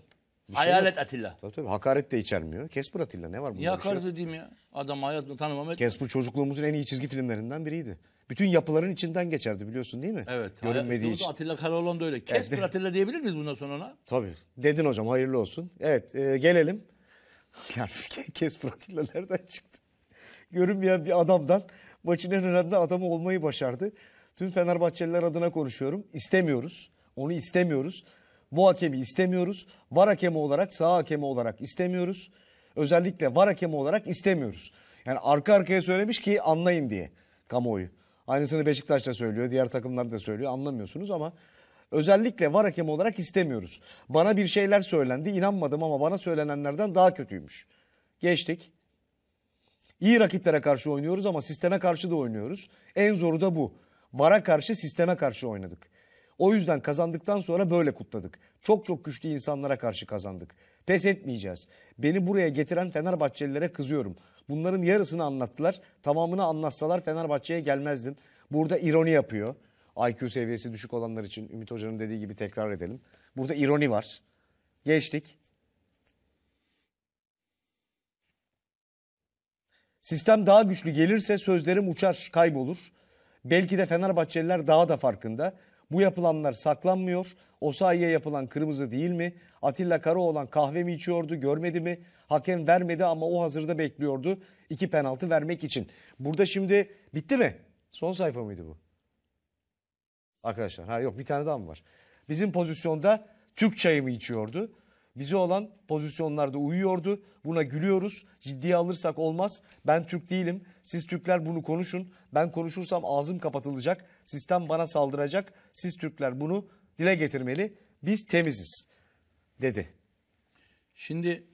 Bir şey Hayalet yok. Atilla. Tabii tabii. Hakaret de içermiyor. Kesper Atilla ne var bunda? Niye hakaret şey edeyim ya? Adam hayatını tanımam etmiyor. Kesper çocukluğumuzun en iyi çizgi filmlerinden biriydi. Bütün yapıların içinden geçerdi biliyorsun değil mi? Evet. Görünmediği için. Atilla Karaloğlan da öyle. Kesper evet. Atilla diyebilir miyiz bundan sonra ona? Tabii. Dedin hocam hayırlı olsun. Evet e, gelelim. Yani Kesper Atilla nereden çıktı? Görünmeyen bir adamdan maçın en önemli adamı olmayı başardı. Tüm Fenerbahçeliler adına konuşuyorum. İstemiyoruz. Onu istemiyoruz. Bu hakemi istemiyoruz. Var hakemi olarak, sağ hakemi olarak istemiyoruz. Özellikle var hakemi olarak istemiyoruz. Yani arka arkaya söylemiş ki anlayın diye kamuoyu. Aynısını Beşiktaş'ta söylüyor, diğer takımlar da söylüyor. Anlamıyorsunuz ama özellikle var hakemi olarak istemiyoruz. Bana bir şeyler söylendi, inanmadım ama bana söylenenlerden daha kötüymüş. Geçtik. İyi rakiplere karşı oynuyoruz ama sisteme karşı da oynuyoruz. En zoru da bu. VAR'a karşı sisteme karşı oynadık. O yüzden kazandıktan sonra böyle kutladık. Çok çok güçlü insanlara karşı kazandık. Pes etmeyeceğiz. Beni buraya getiren Fenerbahçelilere kızıyorum. Bunların yarısını anlattılar. Tamamını anlatsalar Fenerbahçe'ye gelmezdim. Burada ironi yapıyor. IQ seviyesi düşük olanlar için Ümit Hoca'nın dediği gibi tekrar edelim. Burada ironi var. Geçtik. Sistem daha güçlü gelirse sözlerim uçar, kaybolur. Belki de Fenerbahçeliler daha da farkında. Bu yapılanlar saklanmıyor. O sahaya yapılan kırmızı değil mi? Atilla Karaoğlan kahve mi içiyordu görmedi mi? Hakem vermedi ama o hazırda bekliyordu. iki penaltı vermek için. Burada şimdi bitti mi? Son sayfa mıydı bu? Arkadaşlar ha yok bir tane daha mı var? Bizim pozisyonda Türk çayı mı içiyordu? bize olan pozisyonlarda uyuyordu. Buna gülüyoruz. Ciddiye alırsak olmaz. Ben Türk değilim. Siz Türkler bunu konuşun. Ben konuşursam ağzım kapatılacak. Sistem bana saldıracak. Siz Türkler bunu dile getirmeli. Biz temiziz." dedi. Şimdi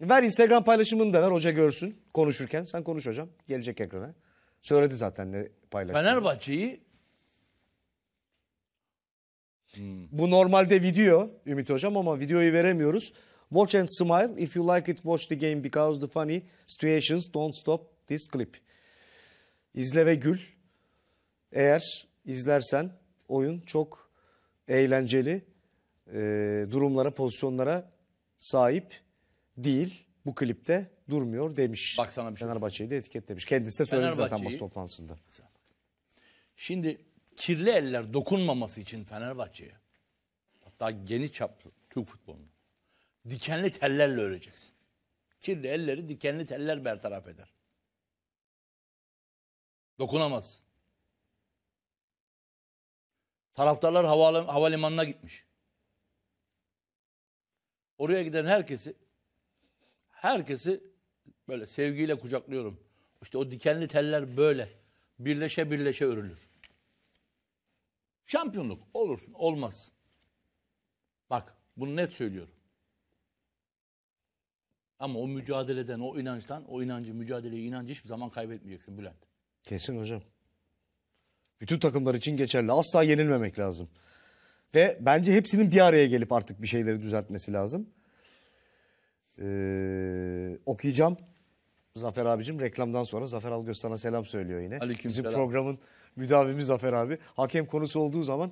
ver Instagram paylaşımını da ver hoca görsün konuşurken. Sen konuş hocam. Gelecek ekrana. Söyledi zaten ne paylaştı. Fenerbahçe'yi Hmm. Bu normalde video Ümit Hocam ama videoyu veremiyoruz. Watch and smile. If you like it watch the game because the funny situations don't stop this clip. İzle ve gül. Eğer izlersen oyun çok eğlenceli e, durumlara, pozisyonlara sahip değil. Bu klipte durmuyor demiş. Bak sana bir şey. Fenerbahçe'yi de etiketlemiş. Kendisi de söyledi zaten basın toplantısında. Şimdi kirli eller dokunmaması için Fenerbahçe'ye. Hatta geniş çaplı Türk futbolunu. Dikenli tellerle öreceksin. Kirli elleri dikenli teller bertaraf eder. Dokunamaz. Taraftarlar havalimanına gitmiş. Oraya giden herkesi herkesi böyle sevgiyle kucaklıyorum. İşte o dikenli teller böyle birleşe birleşe örülür. Şampiyonluk olursun olmaz. Bak bunu net söylüyorum. Ama o mücadeleden, o inançtan, o inancı, mücadeleyi, inancı hiçbir zaman kaybetmeyeceksin Bülent. Kesin hocam. Bütün takımlar için geçerli. Asla yenilmemek lazım. Ve bence hepsinin bir araya gelip artık bir şeyleri düzeltmesi lazım. Ee, okuyacağım. Zafer abicim reklamdan sonra Zafer Algöz sana selam söylüyor yine. Aleyküm Bizim selam. programın müdavimi Zafer abi. Hakem konusu olduğu zaman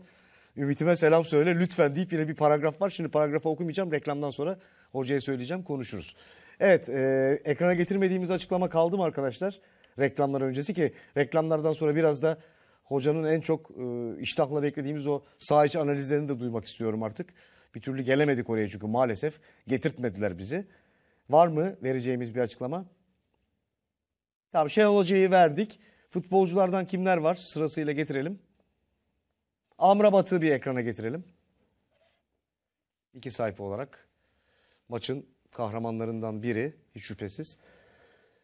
Ümit'ime selam söyle lütfen deyip yine bir paragraf var. Şimdi paragrafı okumayacağım reklamdan sonra hocaya söyleyeceğim konuşuruz. Evet e, ekrana getirmediğimiz açıklama kaldı mı arkadaşlar? Reklamlar öncesi ki reklamlardan sonra biraz da hocanın en çok e, iştahla beklediğimiz o saha içi analizlerini de duymak istiyorum artık. Bir türlü gelemedik oraya çünkü maalesef getirtmediler bizi. Var mı vereceğimiz bir açıklama? Tamam Şenol Hoca'yı verdik. Futbolculardan kimler var? Sırasıyla getirelim. Amrabat'ı bir ekrana getirelim. İki sayfa olarak. Maçın kahramanlarından biri hiç şüphesiz.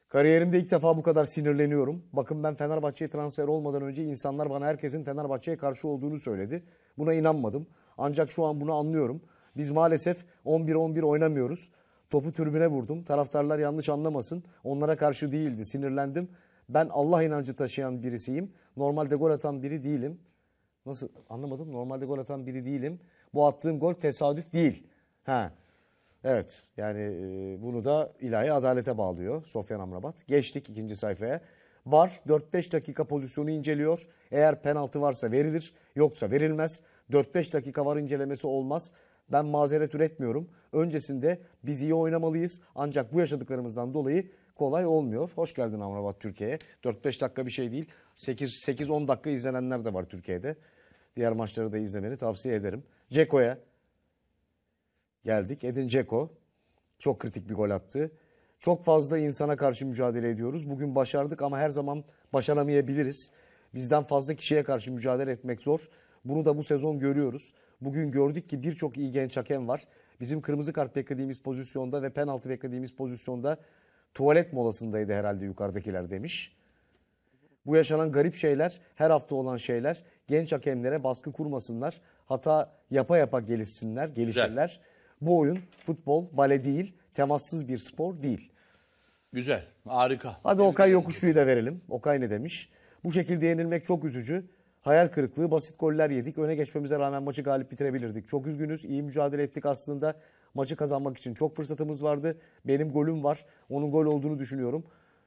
Kariyerimde ilk defa bu kadar sinirleniyorum. Bakın ben Fenerbahçe'ye transfer olmadan önce insanlar bana herkesin Fenerbahçe'ye karşı olduğunu söyledi. Buna inanmadım. Ancak şu an bunu anlıyorum. Biz maalesef 11-11 oynamıyoruz. Topu türbüne vurdum. Taraftarlar yanlış anlamasın. Onlara karşı değildi. Sinirlendim. Ben Allah inancı taşıyan birisiyim. Normalde gol atan biri değilim. Nasıl anlamadım? Normalde gol atan biri değilim. Bu attığım gol tesadüf değil. Ha. Evet yani e, bunu da ilahi adalete bağlıyor Sofyan Amrabat. Geçtik ikinci sayfaya. Var 4-5 dakika pozisyonu inceliyor. Eğer penaltı varsa verilir yoksa verilmez. 4-5 dakika var incelemesi olmaz. Ben mazeret üretmiyorum. Öncesinde biz iyi oynamalıyız. Ancak bu yaşadıklarımızdan dolayı kolay olmuyor. Hoş geldin Amrabat Türkiye'ye. 4-5 dakika bir şey değil. 8-10 dakika izlenenler de var Türkiye'de. Diğer maçları da izlemeni tavsiye ederim. Ceko'ya geldik. Edin Ceko çok kritik bir gol attı. Çok fazla insana karşı mücadele ediyoruz. Bugün başardık ama her zaman başaramayabiliriz. Bizden fazla kişiye karşı mücadele etmek zor. Bunu da bu sezon görüyoruz. Bugün gördük ki birçok iyi genç hakem var. Bizim kırmızı kart beklediğimiz pozisyonda ve penaltı beklediğimiz pozisyonda tuvalet molasındaydı herhalde yukarıdakiler demiş. Bu yaşanan garip şeyler, her hafta olan şeyler genç hakemlere baskı kurmasınlar. Hata yapa yapa gelişsinler, gelişirler. Güzel. Bu oyun futbol, bale değil, temassız bir spor değil. Güzel, harika. Hadi Okay yokuşluğu da verelim. Okay ne demiş? Bu şekilde yenilmek çok üzücü hayal kırıklığı, basit goller yedik. Öne geçmemize rağmen maçı galip bitirebilirdik. Çok üzgünüz. İyi mücadele ettik aslında. Maçı kazanmak için çok fırsatımız vardı. Benim golüm var. Onun gol olduğunu düşünüyorum.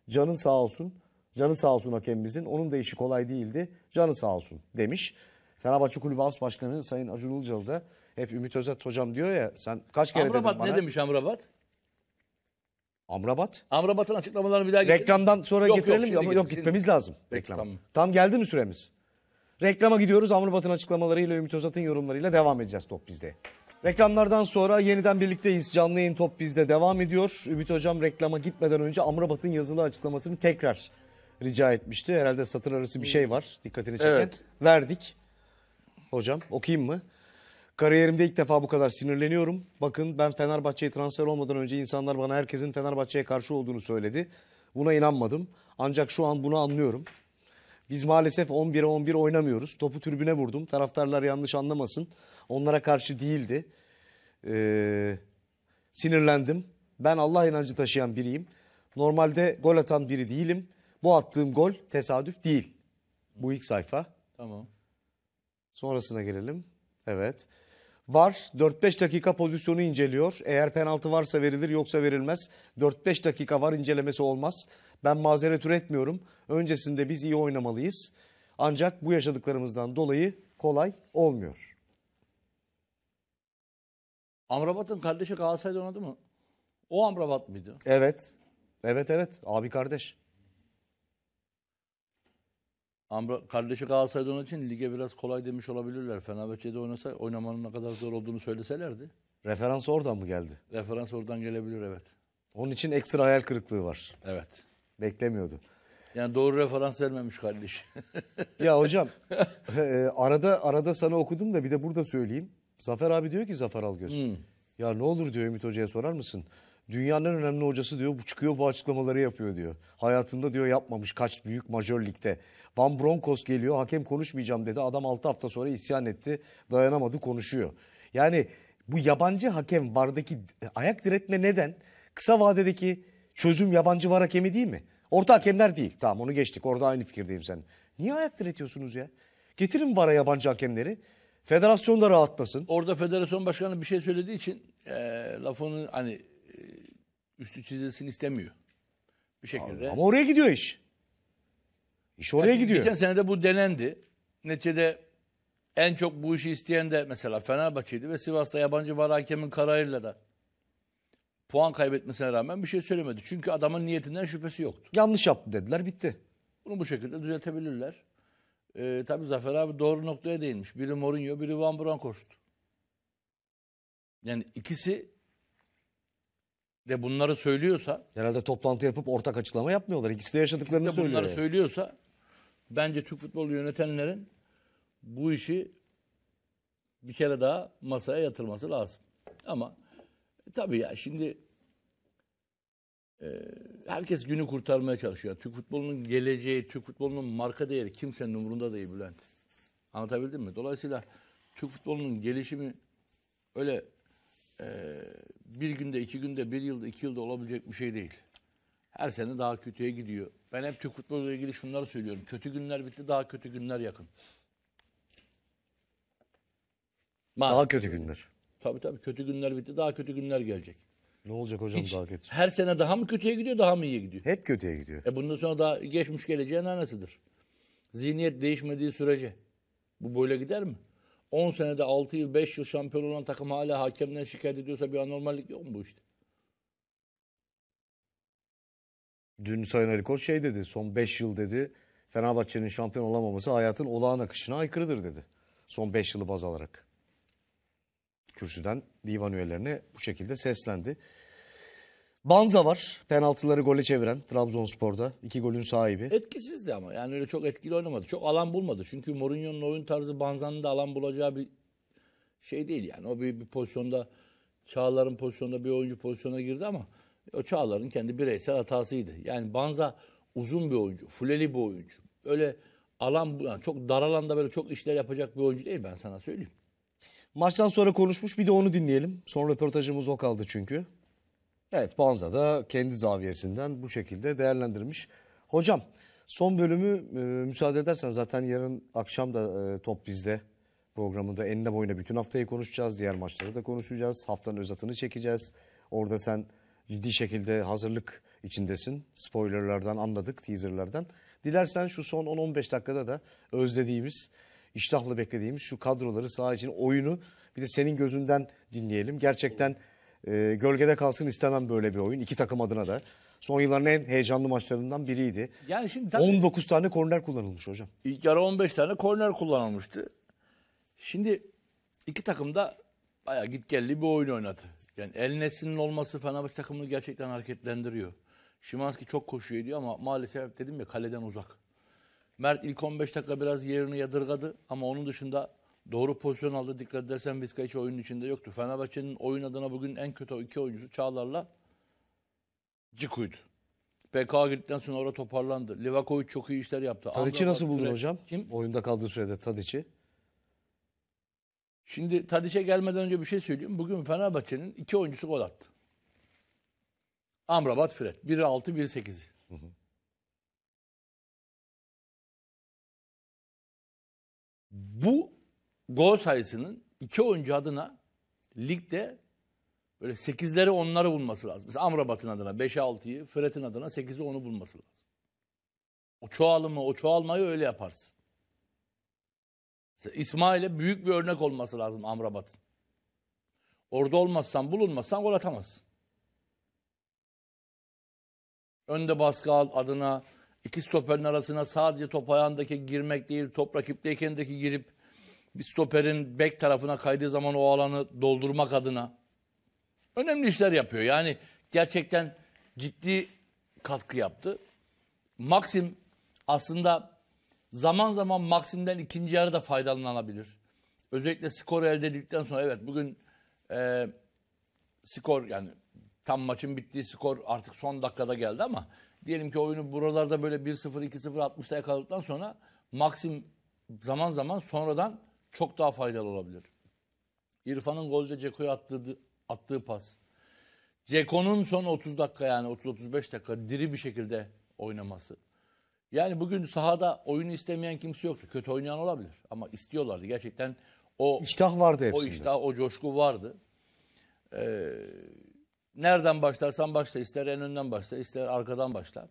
Canın sağ olsun. Canı sağ olsun hakemimizin. Onun da işi kolay değildi. Canı sağ olsun demiş. Fenerbahçe Kulübü As Başkanı Sayın Acun Ilıcalı da hep Ümit Özat hocam diyor ya sen kaç kere Amrabat, dedin bana. ne demiş Amrabat? Amrabat? Amrabat'ın açıklamalarını bir daha getirelim. Reklamdan sonra yok, getirelim yok, ama yok gitmemiz lazım. Peki, Reklam. Tamam. Tam geldi mi süremiz? Reklama gidiyoruz. Amrabat'ın açıklamalarıyla Ümit Özat'ın yorumlarıyla devam edeceğiz Top Biz'de. Reklamlardan sonra yeniden birlikteyiz. Canlı yayın Top Biz'de devam ediyor. Ümit Hocam reklama gitmeden önce Amrabat'ın yazılı açıklamasını tekrar rica etmişti. Herhalde satır arası bir şey var dikkatini çeken. Evet. Verdik. Hocam okuyayım mı? Kariyerimde ilk defa bu kadar sinirleniyorum. Bakın ben Fenerbahçe'ye transfer olmadan önce insanlar bana herkesin Fenerbahçe'ye karşı olduğunu söyledi. Buna inanmadım. Ancak şu an bunu anlıyorum. Biz maalesef 11'e 11 oynamıyoruz. Topu türbüne vurdum. Taraftarlar yanlış anlamasın. Onlara karşı değildi. Ee, sinirlendim. Ben Allah inancı taşıyan biriyim. Normalde gol atan biri değilim. Bu attığım gol tesadüf değil. Bu ilk sayfa. Tamam. Sonrasına gelelim. Evet. Var 4-5 dakika pozisyonu inceliyor. Eğer penaltı varsa verilir yoksa verilmez. 4-5 dakika var incelemesi olmaz. Ben mazeret üretmiyorum. Öncesinde biz iyi oynamalıyız. Ancak bu yaşadıklarımızdan dolayı kolay olmuyor. Amrabat'ın kardeşi Galatasaray'da oynadı mı? O Amrabat mıydı? Evet. Evet evet. Abi kardeş. Ambra, kardeşi Galatasaray'da onun için lige biraz kolay demiş olabilirler. Fenerbahçe'de oynasa oynamanın ne kadar zor olduğunu söyleselerdi. Referans oradan mı geldi? Referans oradan gelebilir evet. Onun için ekstra hayal kırıklığı var. Evet. Beklemiyordu. Yani doğru referans vermemiş kardeş. ya hocam e, arada arada sana okudum da bir de burada söyleyeyim. Zafer abi diyor ki Zafer Algöz. Hmm. Ya ne olur diyor Ümit Hoca'ya sorar mısın? Dünyanın önemli hocası diyor bu çıkıyor bu açıklamaları yapıyor diyor. Hayatında diyor yapmamış kaç büyük majör ligde. Van Broncos geliyor hakem konuşmayacağım dedi. Adam 6 hafta sonra isyan etti dayanamadı konuşuyor. Yani bu yabancı hakem vardaki ayak diretme neden? Kısa vadedeki çözüm yabancı var hakemi değil mi? Orta hakemler değil. Tamam onu geçtik orada aynı fikirdeyim sen. Niye ayak diretiyorsunuz ya? Getirin vara yabancı hakemleri. Federasyon da rahatlasın. Orada federasyon başkanı bir şey söylediği için e, lafını hani üstü çizilsin istemiyor. Bir şekilde. Ama oraya gidiyor iş. İş oraya yani gidiyor. Geçen senede bu denendi. Neticede en çok bu işi isteyen de mesela Fenerbahçe'ydi ve Sivas'ta yabancı var hakemin kararıyla da puan kaybetmesine rağmen bir şey söylemedi. Çünkü adamın niyetinden şüphesi yoktu. Yanlış yaptı dediler bitti. Bunu bu şekilde düzeltebilirler. Ee, tabii Zafer abi doğru noktaya değinmiş. Biri Mourinho, biri Van Bronckhorst. Yani ikisi de bunları söylüyorsa Herhalde toplantı yapıp ortak açıklama yapmıyorlar. İkisi de yaşadıklarını de söylüyor. bunları söylüyorsa bence Türk futbolu yönetenlerin bu işi bir kere daha masaya yatırması lazım. Ama e, tabii ya şimdi e, herkes günü kurtarmaya çalışıyor. Türk futbolunun geleceği, Türk futbolunun marka değeri kimsenin umurunda değil Bülent. Anlatabildim mi? Dolayısıyla Türk futbolunun gelişimi öyle e, bir günde, iki günde, bir yılda, iki yılda olabilecek bir şey değil. Her sene daha kötüye gidiyor. Ben hep Türk futboluyla ilgili şunları söylüyorum. Kötü günler bitti, daha kötü günler yakın. Maalesef. Daha kötü günler. Tabii tabii kötü günler bitti, daha kötü günler gelecek. Ne olacak hocam Hiç, daha kötü? Her sene daha mı kötüye gidiyor, daha mı iyiye gidiyor? Hep kötüye gidiyor. E bundan sonra daha geçmiş geleceğin annesidir. Zihniyet değişmediği sürece bu böyle gider mi? 10 senede 6 yıl 5 yıl şampiyon olan takım hala hakemden şikayet ediyorsa bir anormallik yok mu bu işte? Dün Sayın Ali Koç şey dedi son 5 yıl dedi Fenerbahçe'nin şampiyon olamaması hayatın olağan akışına aykırıdır dedi. Son 5 yılı baz alarak. Kürsüden divan üyelerine bu şekilde seslendi. Banza var. Penaltıları gole çeviren Trabzonspor'da. iki golün sahibi. Etkisizdi ama. Yani öyle çok etkili oynamadı. Çok alan bulmadı. Çünkü Mourinho'nun oyun tarzı Banza'nın da alan bulacağı bir şey değil yani. O bir, bir pozisyonda Çağlar'ın pozisyonda bir oyuncu pozisyona girdi ama o Çağlar'ın kendi bireysel hatasıydı. Yani Banza uzun bir oyuncu. Fuleli bir oyuncu. Öyle alan yani çok dar alanda böyle çok işler yapacak bir oyuncu değil ben sana söyleyeyim. Maçtan sonra konuşmuş bir de onu dinleyelim. Son röportajımız o kaldı çünkü. Evet Banza da kendi zaviyesinden bu şekilde değerlendirmiş. Hocam son bölümü e, müsaade edersen zaten yarın akşam da e, top bizde programında enine boyuna bütün haftayı konuşacağız. Diğer maçları da konuşacağız. Haftanın özatını çekeceğiz. Orada sen ciddi şekilde hazırlık içindesin. Spoilerlardan anladık, teaserlardan. Dilersen şu son 10-15 dakikada da özlediğimiz, iştahla beklediğimiz şu kadroları saha için oyunu bir de senin gözünden dinleyelim. Gerçekten e, gölgede kalsın istemem böyle bir oyun. iki takım adına da. Son yılların en heyecanlı maçlarından biriydi. Yani şimdi tabii, 19 tane korner kullanılmış hocam. İlk yarı 15 tane korner kullanılmıştı. Şimdi iki takım da bayağı gitgelli bir oyun oynadı. Yani El Nesin'in olması Fenerbahçe takımını gerçekten hareketlendiriyor. Şimanski çok koşuyor diyor ama maalesef dedim ya kaleden uzak. Mert ilk 15 dakika biraz yerini yadırgadı ama onun dışında Doğru pozisyon aldı. Dikkat edersen Vizca hiç oyunun içinde yoktu. Fenerbahçe'nin oyun adına bugün en kötü iki oyuncusu Çağlar'la Ciku'ydu. PKA gittikten sonra orada toparlandı. Livakovic çok iyi işler yaptı. Tadiç'i nasıl buldun süre... hocam? Kim? Oyunda kaldığı sürede Tadiç'i. Şimdi Tadiç'e gelmeden önce bir şey söyleyeyim. Bugün Fenerbahçe'nin iki oyuncusu gol attı. Amrabat Fred. 1'e 6, 1'e 8'i. Bu gol sayısının iki oyuncu adına ligde böyle sekizleri onları bulması lazım. Mesela Amrabat'ın adına 5'e 6'yı, Fred'in adına 8'i onu bulması lazım. O çoğalımı, o çoğalmayı öyle yaparsın. Mesela İsmail'e büyük bir örnek olması lazım Amrabat'ın. Orada olmazsan, bulunmazsan gol atamazsın. Önde baskı adına, iki stoperin arasına sadece top ayağındaki girmek değil, top rakipteyken girip bir stoperin bek tarafına kaydığı zaman o alanı doldurmak adına önemli işler yapıyor. Yani gerçekten ciddi katkı yaptı. Maxim aslında zaman zaman Maxim'den ikinci yarıda faydalanabilir. Özellikle skor elde edildikten sonra evet bugün e, skor yani tam maçın bittiği skor artık son dakikada geldi ama diyelim ki oyunu buralarda böyle 1-0 2-0 60'ta yakaladıktan sonra Maxim zaman zaman sonradan çok daha faydalı olabilir. İrfan'ın golde Ceko'ya attığı, attığı pas. Ceko'nun son 30 dakika yani 30-35 dakika diri bir şekilde oynaması. Yani bugün sahada oyunu istemeyen kimse yoktu. Kötü oynayan olabilir ama istiyorlardı. Gerçekten o iştah vardı hepsinde. O iştah, o coşku vardı. Ee, nereden başlarsan başla. ister en önden başla, ister arkadan başla.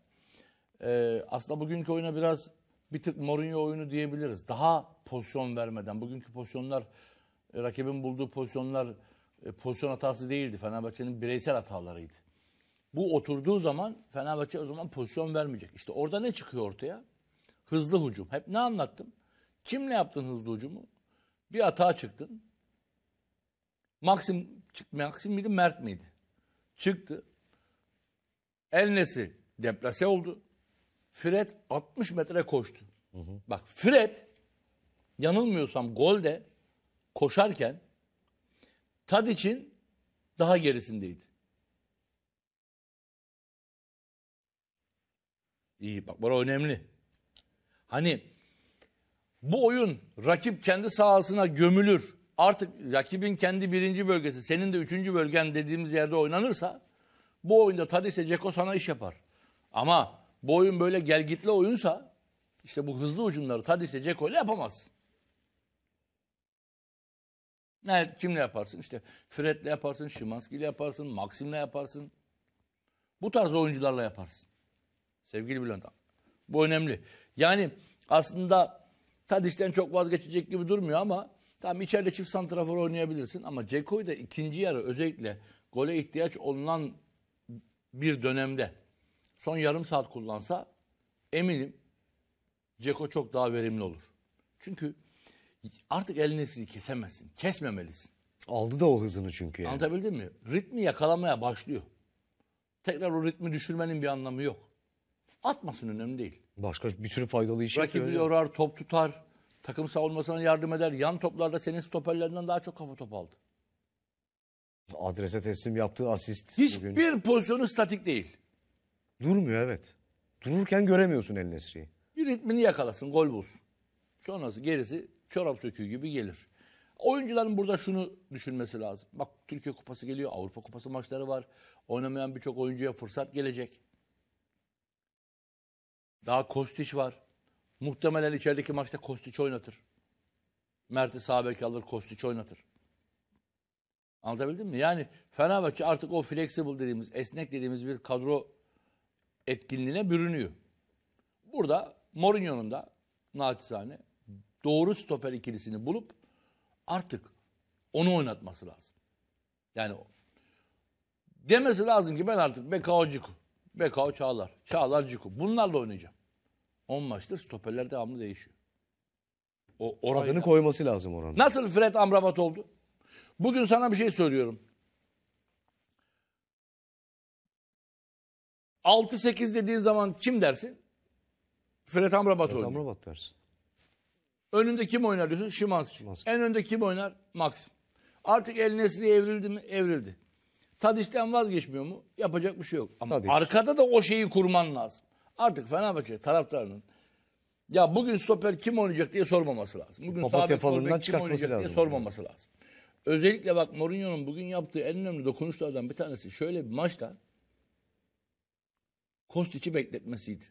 Ee, aslında bugünkü oyuna biraz bir tık Mourinho oyunu diyebiliriz. Daha pozisyon vermeden. Bugünkü pozisyonlar e, rakibin bulduğu pozisyonlar e, pozisyon hatası değildi. Fenerbahçe'nin bireysel hatalarıydı. Bu oturduğu zaman Fenerbahçe o zaman pozisyon vermeyecek. İşte orada ne çıkıyor ortaya? Hızlı hücum. Hep ne anlattım? Kimle yaptın hızlı hücumu? Bir hata çıktın. Maxim, Maxim miydi, Mert miydi? Çıktı. Elnesi deplase oldu. Fred 60 metre koştu. Hı hı. Bak Fred yanılmıyorsam golde koşarken tad için daha gerisindeydi. İyi bak bu önemli. Hani bu oyun rakip kendi sahasına gömülür. Artık rakibin kendi birinci bölgesi, senin de üçüncü bölgen dediğimiz yerde oynanırsa bu oyunda Tadic ile Ceko sana iş yapar. Ama bu oyun böyle gelgitli oyunsa işte bu hızlı ucumları Tadis'e Ceko yapamaz. yapamazsın. Ne, kimle yaparsın? İşte Fred'le yaparsın, Şimanski ile yaparsın, Maxim'le yaparsın. Bu tarz oyuncularla yaparsın. Sevgili Bülent Bu önemli. Yani aslında Tadiş'ten çok vazgeçecek gibi durmuyor ama tam içeride çift santrafor oynayabilirsin. Ama Ceko'yu da ikinci yarı özellikle gole ihtiyaç olunan bir dönemde son yarım saat kullansa eminim Ceko çok daha verimli olur. Çünkü artık elini sizi kesemezsin. Kesmemelisin. Aldı da o hızını çünkü yani. Anlatabildim mi? Ritmi yakalamaya başlıyor. Tekrar o ritmi düşürmenin bir anlamı yok. Atmasın önemli değil. Başka bir sürü faydalı iş Rakibi yapıyor. Rakibi yorar, top tutar, takım savunmasına yardım eder. Yan toplarda senin stoperlerinden daha çok kafa top aldı. Adrese teslim yaptığı asist. Hiçbir bugün... pozisyonu statik değil. Durmuyor evet. Dururken göremiyorsun El Nesri'yi. Bir ritmini yakalasın, gol bulsun. Sonrası gerisi çorap söküğü gibi gelir. Oyuncuların burada şunu düşünmesi lazım. Bak Türkiye Kupası geliyor, Avrupa Kupası maçları var. Oynamayan birçok oyuncuya fırsat gelecek. Daha Kostiç var. Muhtemelen içerideki maçta Kostiç oynatır. Mert'i sağ bek alır, Kostiç oynatır. Anlatabildim mi? Yani Fenerbahçe artık o flexible dediğimiz, esnek dediğimiz bir kadro etkinliğine bürünüyor. Burada Mourinho'nun da naçizane doğru stoper ikilisini bulup artık onu oynatması lazım. Yani demesi lazım ki ben artık Bekao Ciku, Bekao Çağlar, Çağlar Ciku bunlarla oynayacağım. 10 maçtır stoperler devamlı değişiyor. O oradını koyması lazım oranın. Nasıl Fred Amrabat oldu? Bugün sana bir şey söylüyorum. 6-8 dediğin zaman kim dersin? Fred Amrabat oynuyor. Amrabat dersin. Önünde kim oynar diyorsun? Şimanski. Şimanski. En önde kim oynar? Max. Artık El Nesri evrildi mi? Evrildi. Tadiş'ten vazgeçmiyor mu? Yapacak bir şey yok. Ama Tadiş. arkada da o şeyi kurman lazım. Artık Fenerbahçe taraftarının ya bugün stoper kim oynayacak diye sormaması lazım. Bugün Papatya falından kim oynayacak lazım diye sormaması lazım. Özellikle bak Mourinho'nun bugün yaptığı en önemli dokunuşlardan bir tanesi şöyle bir maçta Kostiç'i bekletmesiydi.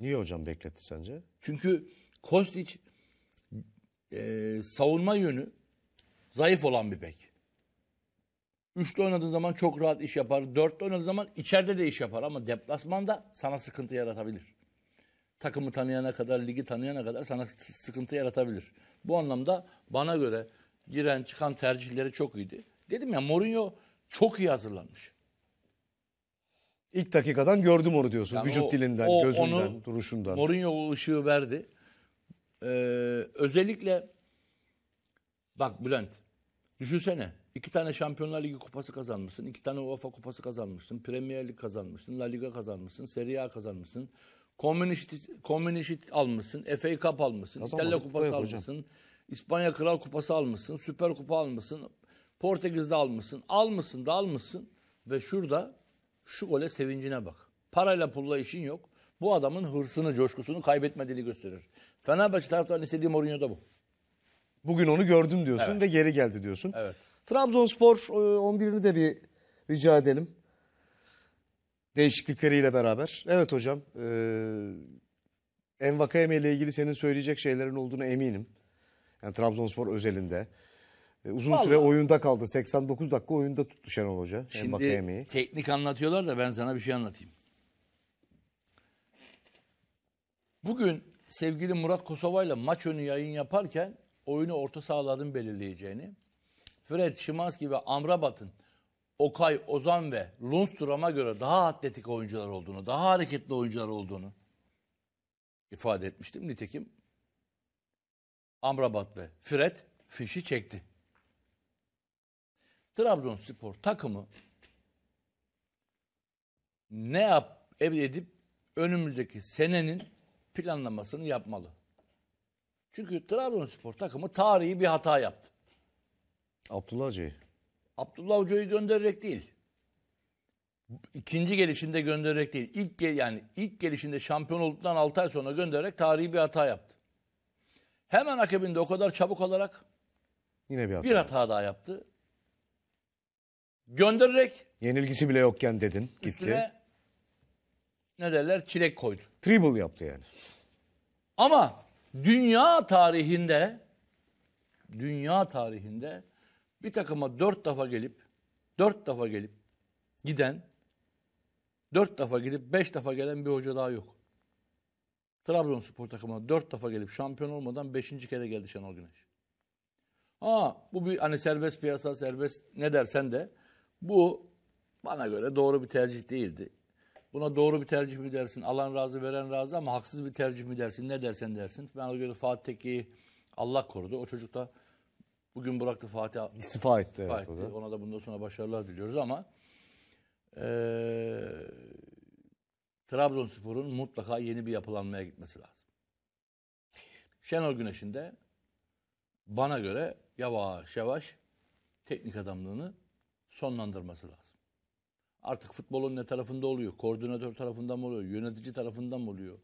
Niye hocam bekletti sence? Çünkü Kostiç e, savunma yönü zayıf olan bir bek. Üçte oynadığı zaman çok rahat iş yapar. dörtte oynadığı zaman içeride de iş yapar ama deplasmanda sana sıkıntı yaratabilir. Takımı tanıyana kadar, ligi tanıyana kadar sana sıkıntı yaratabilir. Bu anlamda bana göre giren çıkan tercihleri çok iyiydi. Dedim ya Mourinho çok iyi hazırlanmış. İlk dakikadan gördüm onu diyorsun. Yani Vücut o, dilinden, o, gözünden, onu, duruşundan. Mourinho o ışığı verdi. Ee, özellikle bak Bülent düşünsene iki tane Şampiyonlar Ligi kupası kazanmışsın. iki tane UEFA kupası kazanmışsın. Premier Lig kazanmışsın. La Liga kazanmışsın. Serie A kazanmışsın. Komünist Community almışsın. FA Cup almışsın. Kazanmadık, İtalya kupası almışsın. İspanya Kral kupası almışsın. Süper kupa almışsın. Portekiz'de almışsın. Almışsın da almışsın. Ve şurada şu gole sevincine bak. Parayla pulla işin yok. Bu adamın hırsını, coşkusunu kaybetmediğini gösterir. Fenerbahçe taraftarının istediği Mourinho da bu. Bugün onu gördüm diyorsun evet. ve geri geldi diyorsun. Evet. Trabzonspor 11'ini e, de bir rica edelim. Değişiklikleriyle beraber. Evet hocam. E, Envaka ile ilgili senin söyleyecek şeylerin olduğunu eminim. Yani Trabzonspor özelinde. E, uzun Vallahi. süre oyunda kaldı. 89 dakika oyunda tuttu Şenol Hoca. Şimdi teknik anlatıyorlar da ben sana bir şey anlatayım. Bugün sevgili Murat Kosova ile maç önü yayın yaparken oyunu orta sahaların belirleyeceğini, Fred, Şimanski ve Amrabat'ın Okay, Ozan ve Lundstrom'a göre daha atletik oyuncular olduğunu, daha hareketli oyuncular olduğunu ifade etmiştim. Nitekim Amrabat ve Fred fişi çekti. Trabzonspor takımı ne yap edip önümüzdeki senenin planlamasını yapmalı. Çünkü Trabzonspor takımı tarihi bir hata yaptı. Abdullah Hoca'yı. Abdullah Hoca'yı göndererek değil. İkinci gelişinde göndererek değil. İlk gel yani ilk gelişinde şampiyon olduktan 6 ay sonra göndererek tarihi bir hata yaptı. Hemen akabinde o kadar çabuk olarak Yine bir hata. Bir hata daha yaptı göndererek Yenilgisi bile yokken dedin. Gitti. ne derler çilek koydu. Triple yaptı yani. Ama dünya tarihinde dünya tarihinde bir takıma dört defa gelip dört defa gelip giden dört defa gidip beş defa gelen bir hoca daha yok. Trabzonspor takımına dört defa gelip şampiyon olmadan beşinci kere geldi Şenol Güneş. Ha bu bir hani serbest piyasa serbest ne dersen de bu bana göre doğru bir tercih değildi. Buna doğru bir tercih mi dersin, alan razı veren razı ama haksız bir tercih mi dersin, ne dersen dersin. Ben o göre Fatih Tekke'yi Allah korudu. O çocuk da bugün bıraktı Fatih. İstifa etti. İstifa evet, etti. Ona da bundan sonra başarılar diliyoruz ama e, Trabzonspor'un mutlaka yeni bir yapılanmaya gitmesi lazım. Şenol Güneş'in de bana göre yavaş yavaş teknik adamlığını sonlandırması lazım. Artık futbolun ne tarafında oluyor? Koordinatör tarafından mı oluyor? Yönetici tarafından mı oluyor?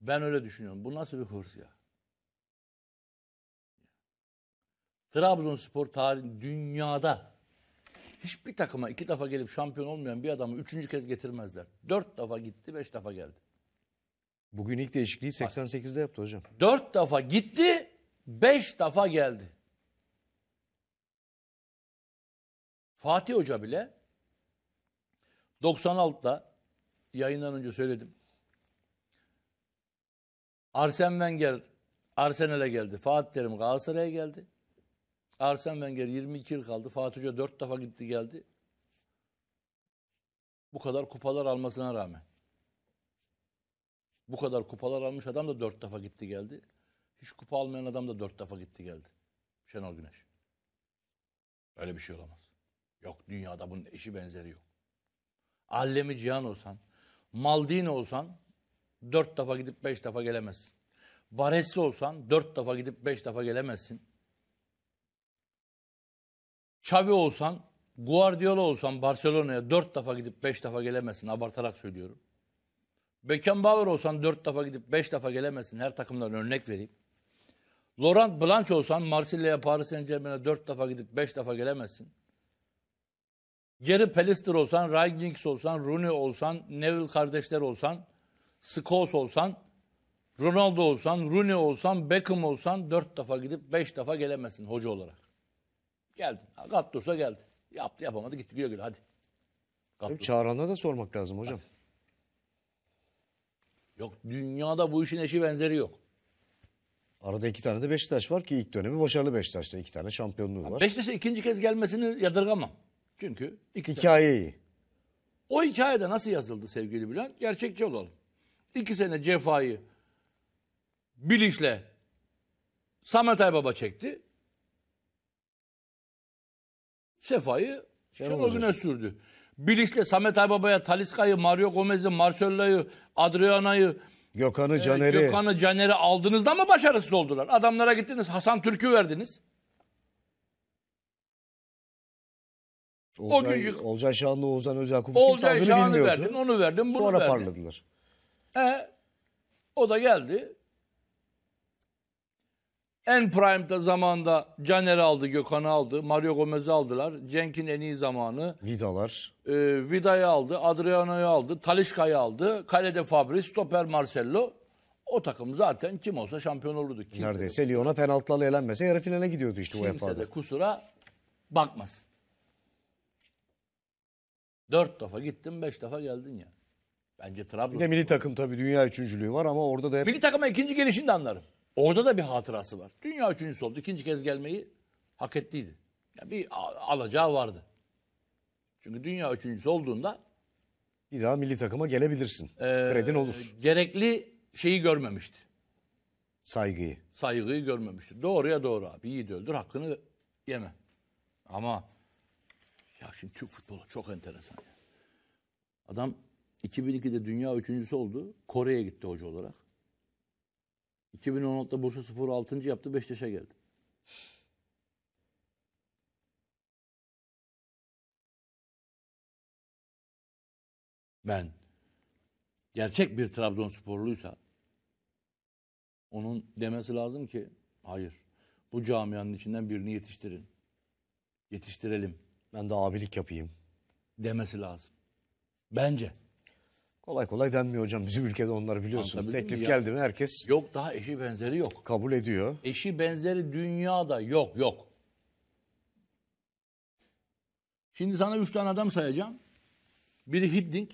Ben öyle düşünüyorum. Bu nasıl bir hırs ya? Trabzonspor tarihi dünyada hiçbir takıma iki defa gelip şampiyon olmayan bir adamı üçüncü kez getirmezler. Dört defa gitti, beş defa geldi. Bugün ilk değişikliği 88'de yaptı hocam. Dört defa gitti, beş defa geldi. Fatih Hoca bile 96'da yayından önce söyledim. Arsene Wenger Arsenal'e geldi. Fatih Terim Galatasaray'a geldi. Arsene Wenger 22 yıl kaldı. Fatih Hoca 4 defa gitti geldi. Bu kadar kupalar almasına rağmen. Bu kadar kupalar almış adam da 4 defa gitti geldi. Hiç kupa almayan adam da 4 defa gitti geldi. Şenol Güneş. Öyle bir şey olamaz. Yok dünyada bunun eşi benzeri yok. Allemi cihan olsan, Maldin olsan dört defa gidip beş defa gelemezsin. Baresli olsan dört defa gidip beş defa gelemezsin. Xavi olsan, Guardiola olsan Barcelona'ya dört defa gidip beş defa gelemezsin. Abartarak söylüyorum. Beckenbauer olsan dört defa gidip beş defa gelemezsin. Her takımdan örnek vereyim. Laurent Blanc olsan Marsilya'ya, Paris Saint Germain'e dört defa gidip beş defa gelemezsin. Geri Pelister olsan, Ryan Giggs olsan, Rooney olsan, Neville kardeşler olsan, Scholes olsan, Ronaldo olsan, Rooney olsan, Beckham olsan dört defa gidip beş defa gelemezsin hoca olarak. Geldin. Gattos'a geldi. Yaptı yapamadı gitti güle güle hadi. Gattos. Çağran'a da sormak lazım hocam. Yok dünyada bu işin eşi benzeri yok. Arada iki tane de Beşiktaş var ki ilk dönemi başarılı Beşiktaş'ta. iki tane şampiyonluğu var. Beşiktaş'a ikinci kez gelmesini yadırgamam. Çünkü iki hikayeyi. Sene. O hikayede nasıl yazıldı sevgili Bülent? Gerçekçi olalım. İki sene cefayı bilinçle Samet Aybaba çekti. Sefayı şey Şenol Güneş sürdü. Bilinçle Samet Aybaba'ya Taliska'yı, Mario Gomez'i, Marcelo'yu, Adriana'yı, Gökhan'ı, e, Caner'i. E, Gökhan'ı, Caner'i aldığınızda mı başarısız oldular? Adamlara gittiniz, Hasan Türk'ü verdiniz. Olcay, o gücü... Olcay Şahan'la Oğuzhan Özyakup Olcay kimse adını bilmiyordu. Verdin, onu verdim, bunu Sonra verdim. parladılar. E, o da geldi. En prime'da zamanda Caner aldı, Gökhan aldı, Mario Gomez'i aldılar. Cenk'in en iyi zamanı. Vidalar. E, Vida'yı aldı, Adriano'yu aldı, Talişka'yı aldı. Kalede Fabri, Stoper Marcelo. O takım zaten kim olsa şampiyon olurdu. Kim Neredeyse Lyon'a penaltılarla elenmese yarı finale gidiyordu işte UEFA'da. Kimse e de kusura bakmasın. Dört defa gittin beş defa geldin ya. Bence Trabzon. Bir de milli takım tabii dünya üçüncülüğü var ama orada da hep... Milli takıma ikinci gelişini de anlarım. Orada da bir hatırası var. Dünya üçüncüsü oldu. İkinci kez gelmeyi hak ettiydi. Yani bir alacağı vardı. Çünkü dünya üçüncüsü olduğunda... Bir daha milli takıma gelebilirsin. E, Kredin olur. Gerekli şeyi görmemişti. Saygıyı. Saygıyı görmemişti. Doğruya doğru abi. Yiğit öldür hakkını yeme. Ama ya şimdi Türk futbolu çok enteresan. Ya. Adam 2002'de dünya üçüncüsü oldu. Kore'ye gitti hoca olarak. 2016'da Bursa Spor'u 6. yaptı. beşteşe geldi. Ben gerçek bir Trabzonsporluysa onun demesi lazım ki hayır bu camianın içinden birini yetiştirin. Yetiştirelim. Ben de abilik yapayım. Demesi lazım. Bence. Kolay kolay denmiyor hocam. Bizim ülkede onları biliyorsun. Anlatabildim Teklif mi? geldi mi herkes Yok daha eşi benzeri yok. kabul ediyor. Eşi benzeri dünyada yok yok. Şimdi sana üç tane adam sayacağım. Biri Hiddink.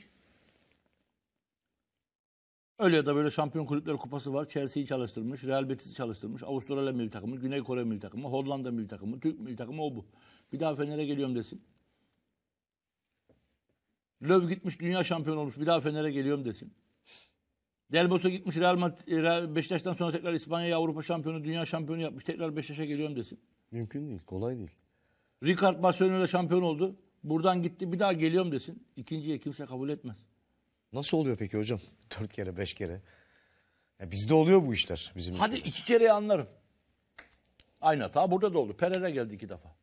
Öyle ya da böyle şampiyon kulüpleri kupası var. Chelsea'yi çalıştırmış, Real Betis'i çalıştırmış. Avustralya milli takımı, Güney Kore milli takımı, Hollanda milli takımı, Türk milli takımı o bu. Bir daha Fener'e geliyorum desin. Löv gitmiş dünya şampiyonu olmuş. Bir daha Fener'e geliyorum desin. Del Bosso gitmiş Real Madrid, e, Beşiktaş'tan sonra tekrar İspanya'ya Avrupa şampiyonu, dünya şampiyonu yapmış. Tekrar Beşiktaş'a geliyorum desin. Mümkün değil, kolay değil. Ricard Barcelona'da şampiyon oldu. Buradan gitti bir daha geliyorum desin. İkinciye kimse kabul etmez. Nasıl oluyor peki hocam? Dört kere, beş kere. Ya bizde oluyor bu işler. bizim. Hadi iki kere anlarım. Aynı hata burada da oldu. Perere geldi iki defa.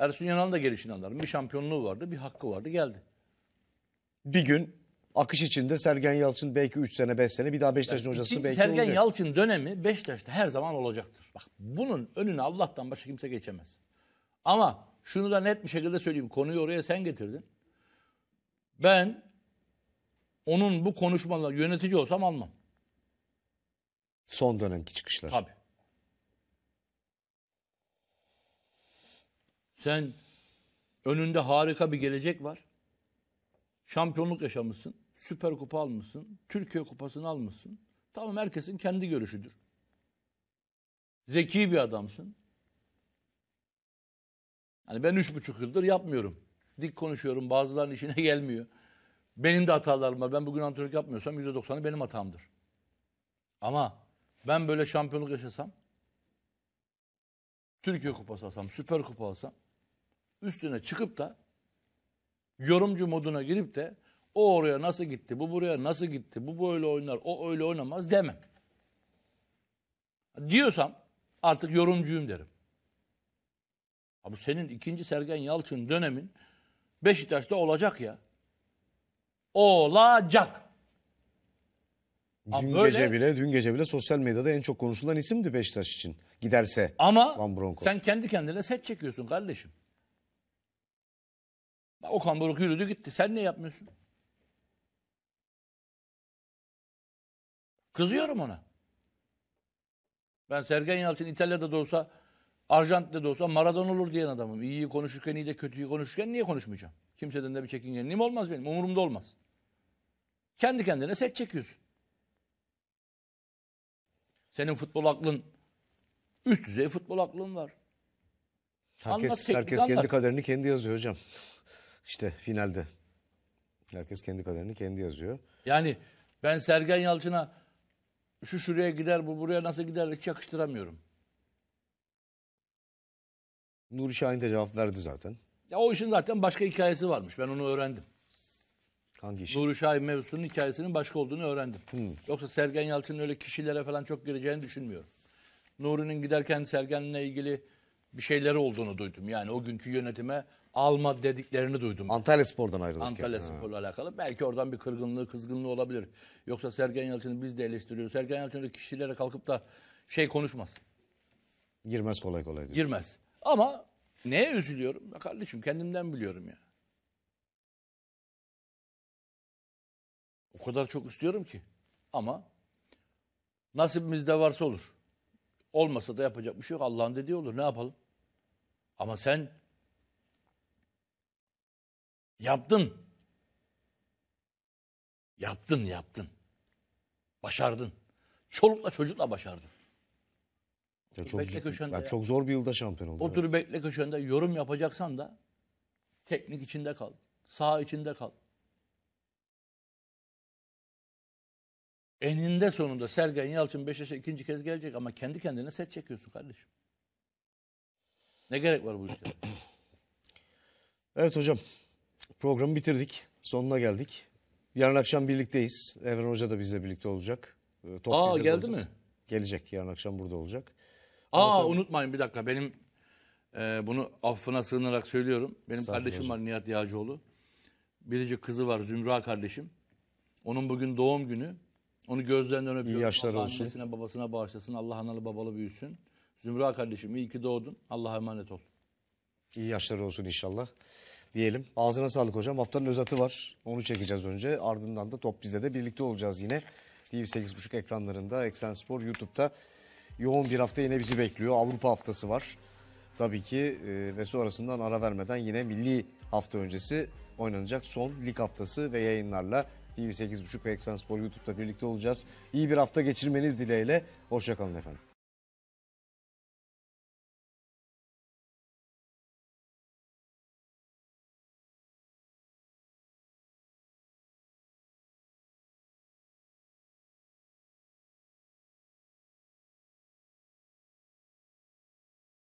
Ersun Yanal'ın da gelişini anlarım. Bir şampiyonluğu vardı, bir hakkı vardı, geldi. Bir gün akış içinde Sergen Yalçın belki 3 sene 5 sene bir daha Beşiktaş'ın yani, hocası belki Sergen olacak. Yalçın dönemi Beşiktaş'ta her zaman olacaktır. Bak bunun önüne Allah'tan başka kimse geçemez. Ama şunu da net bir şekilde söyleyeyim. Konuyu oraya sen getirdin. Ben onun bu konuşmalarla yönetici olsam almam. Son dönemki çıkışlar. Tabii. Sen önünde harika bir gelecek var. Şampiyonluk yaşamışsın. Süper kupa almışsın. Türkiye kupasını almışsın. Tamam herkesin kendi görüşüdür. Zeki bir adamsın. Hani ben üç buçuk yıldır yapmıyorum. Dik konuşuyorum bazılarının işine gelmiyor. Benim de hatalarım var. Ben bugün antrenörlük yapmıyorsam yüzde doksanı benim hatamdır. Ama ben böyle şampiyonluk yaşasam, Türkiye kupası alsam, süper kupa alsam üstüne çıkıp da yorumcu moduna girip de o oraya nasıl gitti, bu buraya nasıl gitti, bu böyle oynar, o öyle oynamaz demem. Diyorsam artık yorumcuyum derim. Abi senin ikinci Sergen Yalçın dönemin Beşiktaş'ta olacak ya. Olacak. Dün böyle, gece bile dün gece bile sosyal medyada en çok konuşulan isimdi Beşiktaş için. Giderse ama Van sen kendi kendine set çekiyorsun kardeşim. Okan Buruk yürüdü gitti. Sen ne yapmıyorsun? Kızıyorum ona. Ben Sergen Yalçın İtalya'da da olsa, Arjantin'de de olsa Maradona olur diyen adamım. İyiyi konuşurken iyi de kötüyü konuşurken niye konuşmayacağım? Kimseden de bir çekingenliğim olmaz benim. Umurumda olmaz. Kendi kendine set çekiyorsun. Senin futbol aklın, üst düzey futbol aklın var. Herkes, anlat, herkes anlat. kendi kaderini kendi yazıyor hocam. İşte finalde. Herkes kendi kaderini kendi yazıyor. Yani ben Sergen Yalçın'a şu şuraya gider bu buraya nasıl gider hiç yakıştıramıyorum. Nuri Şahin de cevap verdi zaten. Ya o işin zaten başka hikayesi varmış. Ben onu öğrendim. Hangi işin? Nuri Şahin mevzusunun hikayesinin başka olduğunu öğrendim. Hmm. Yoksa Sergen Yalçın'ın öyle kişilere falan çok gireceğini düşünmüyorum. Nuri'nin giderken Sergen'le ilgili bir şeyler olduğunu duydum. Yani o günkü yönetime alma dediklerini duydum. Antalya Spor'dan ayrılırken. Antalya Spor'la alakalı. Belki oradan bir kırgınlığı, kızgınlığı olabilir. Yoksa Sergen Yalçın'ı biz de eleştiriyoruz. Sergen Yalçın kişilere kalkıp da şey konuşmaz. Girmez kolay kolay. Diyorsun. Girmez. Ama neye üzülüyorum? Ya kardeşim kendimden biliyorum ya. O kadar çok istiyorum ki. Ama nasibimizde varsa olur. Olmasa da yapacak bir şey yok. Allah'ın dediği olur. Ne yapalım? Ama sen Yaptın. Yaptın, yaptın. Başardın. Çolukla çocukla başardın. Ya çok, köşende. Ya, çok zor bir yılda şampiyon oldu. Otur evet. bekle köşende yorum yapacaksan da teknik içinde kal. Sağ içinde kal. Eninde sonunda Sergen Yalçın Beşiktaş'a ikinci kez gelecek ama kendi kendine set çekiyorsun kardeşim. Ne gerek var bu işte? evet hocam. Programı bitirdik. Sonuna geldik. Yarın akşam birlikteyiz. Evren Hoca da bizle birlikte olacak. Ee, top Aa geldi mi? Gelecek. Yarın akşam burada olacak. Aa tabii... unutmayın bir dakika. Benim e, bunu affına sığınarak söylüyorum. Benim kardeşim var Nihat Yağcıoğlu. Biricik kızı var Zümra kardeşim. Onun bugün doğum günü. Onu gözlerinden öpüyorum. İyi yaşlar Allah olsun. Annesine babasına bağışlasın. Allah analı babalı büyüsün. Zümra kardeşim iyi ki doğdun. Allah'a emanet ol. İyi yaşlar olsun inşallah diyelim. Ağzına sağlık hocam. Haftanın özeti var. Onu çekeceğiz önce. Ardından da Top Biz'de de birlikte olacağız yine. TV 8.5 ekranlarında, Eksen Spor YouTube'da yoğun bir hafta yine bizi bekliyor. Avrupa haftası var. Tabii ki e, ve sonrasından ara vermeden yine milli hafta öncesi oynanacak son lig haftası ve yayınlarla TV 8.5 ve Eksen Spor YouTube'da birlikte olacağız. İyi bir hafta geçirmeniz dileğiyle. Hoşçakalın efendim.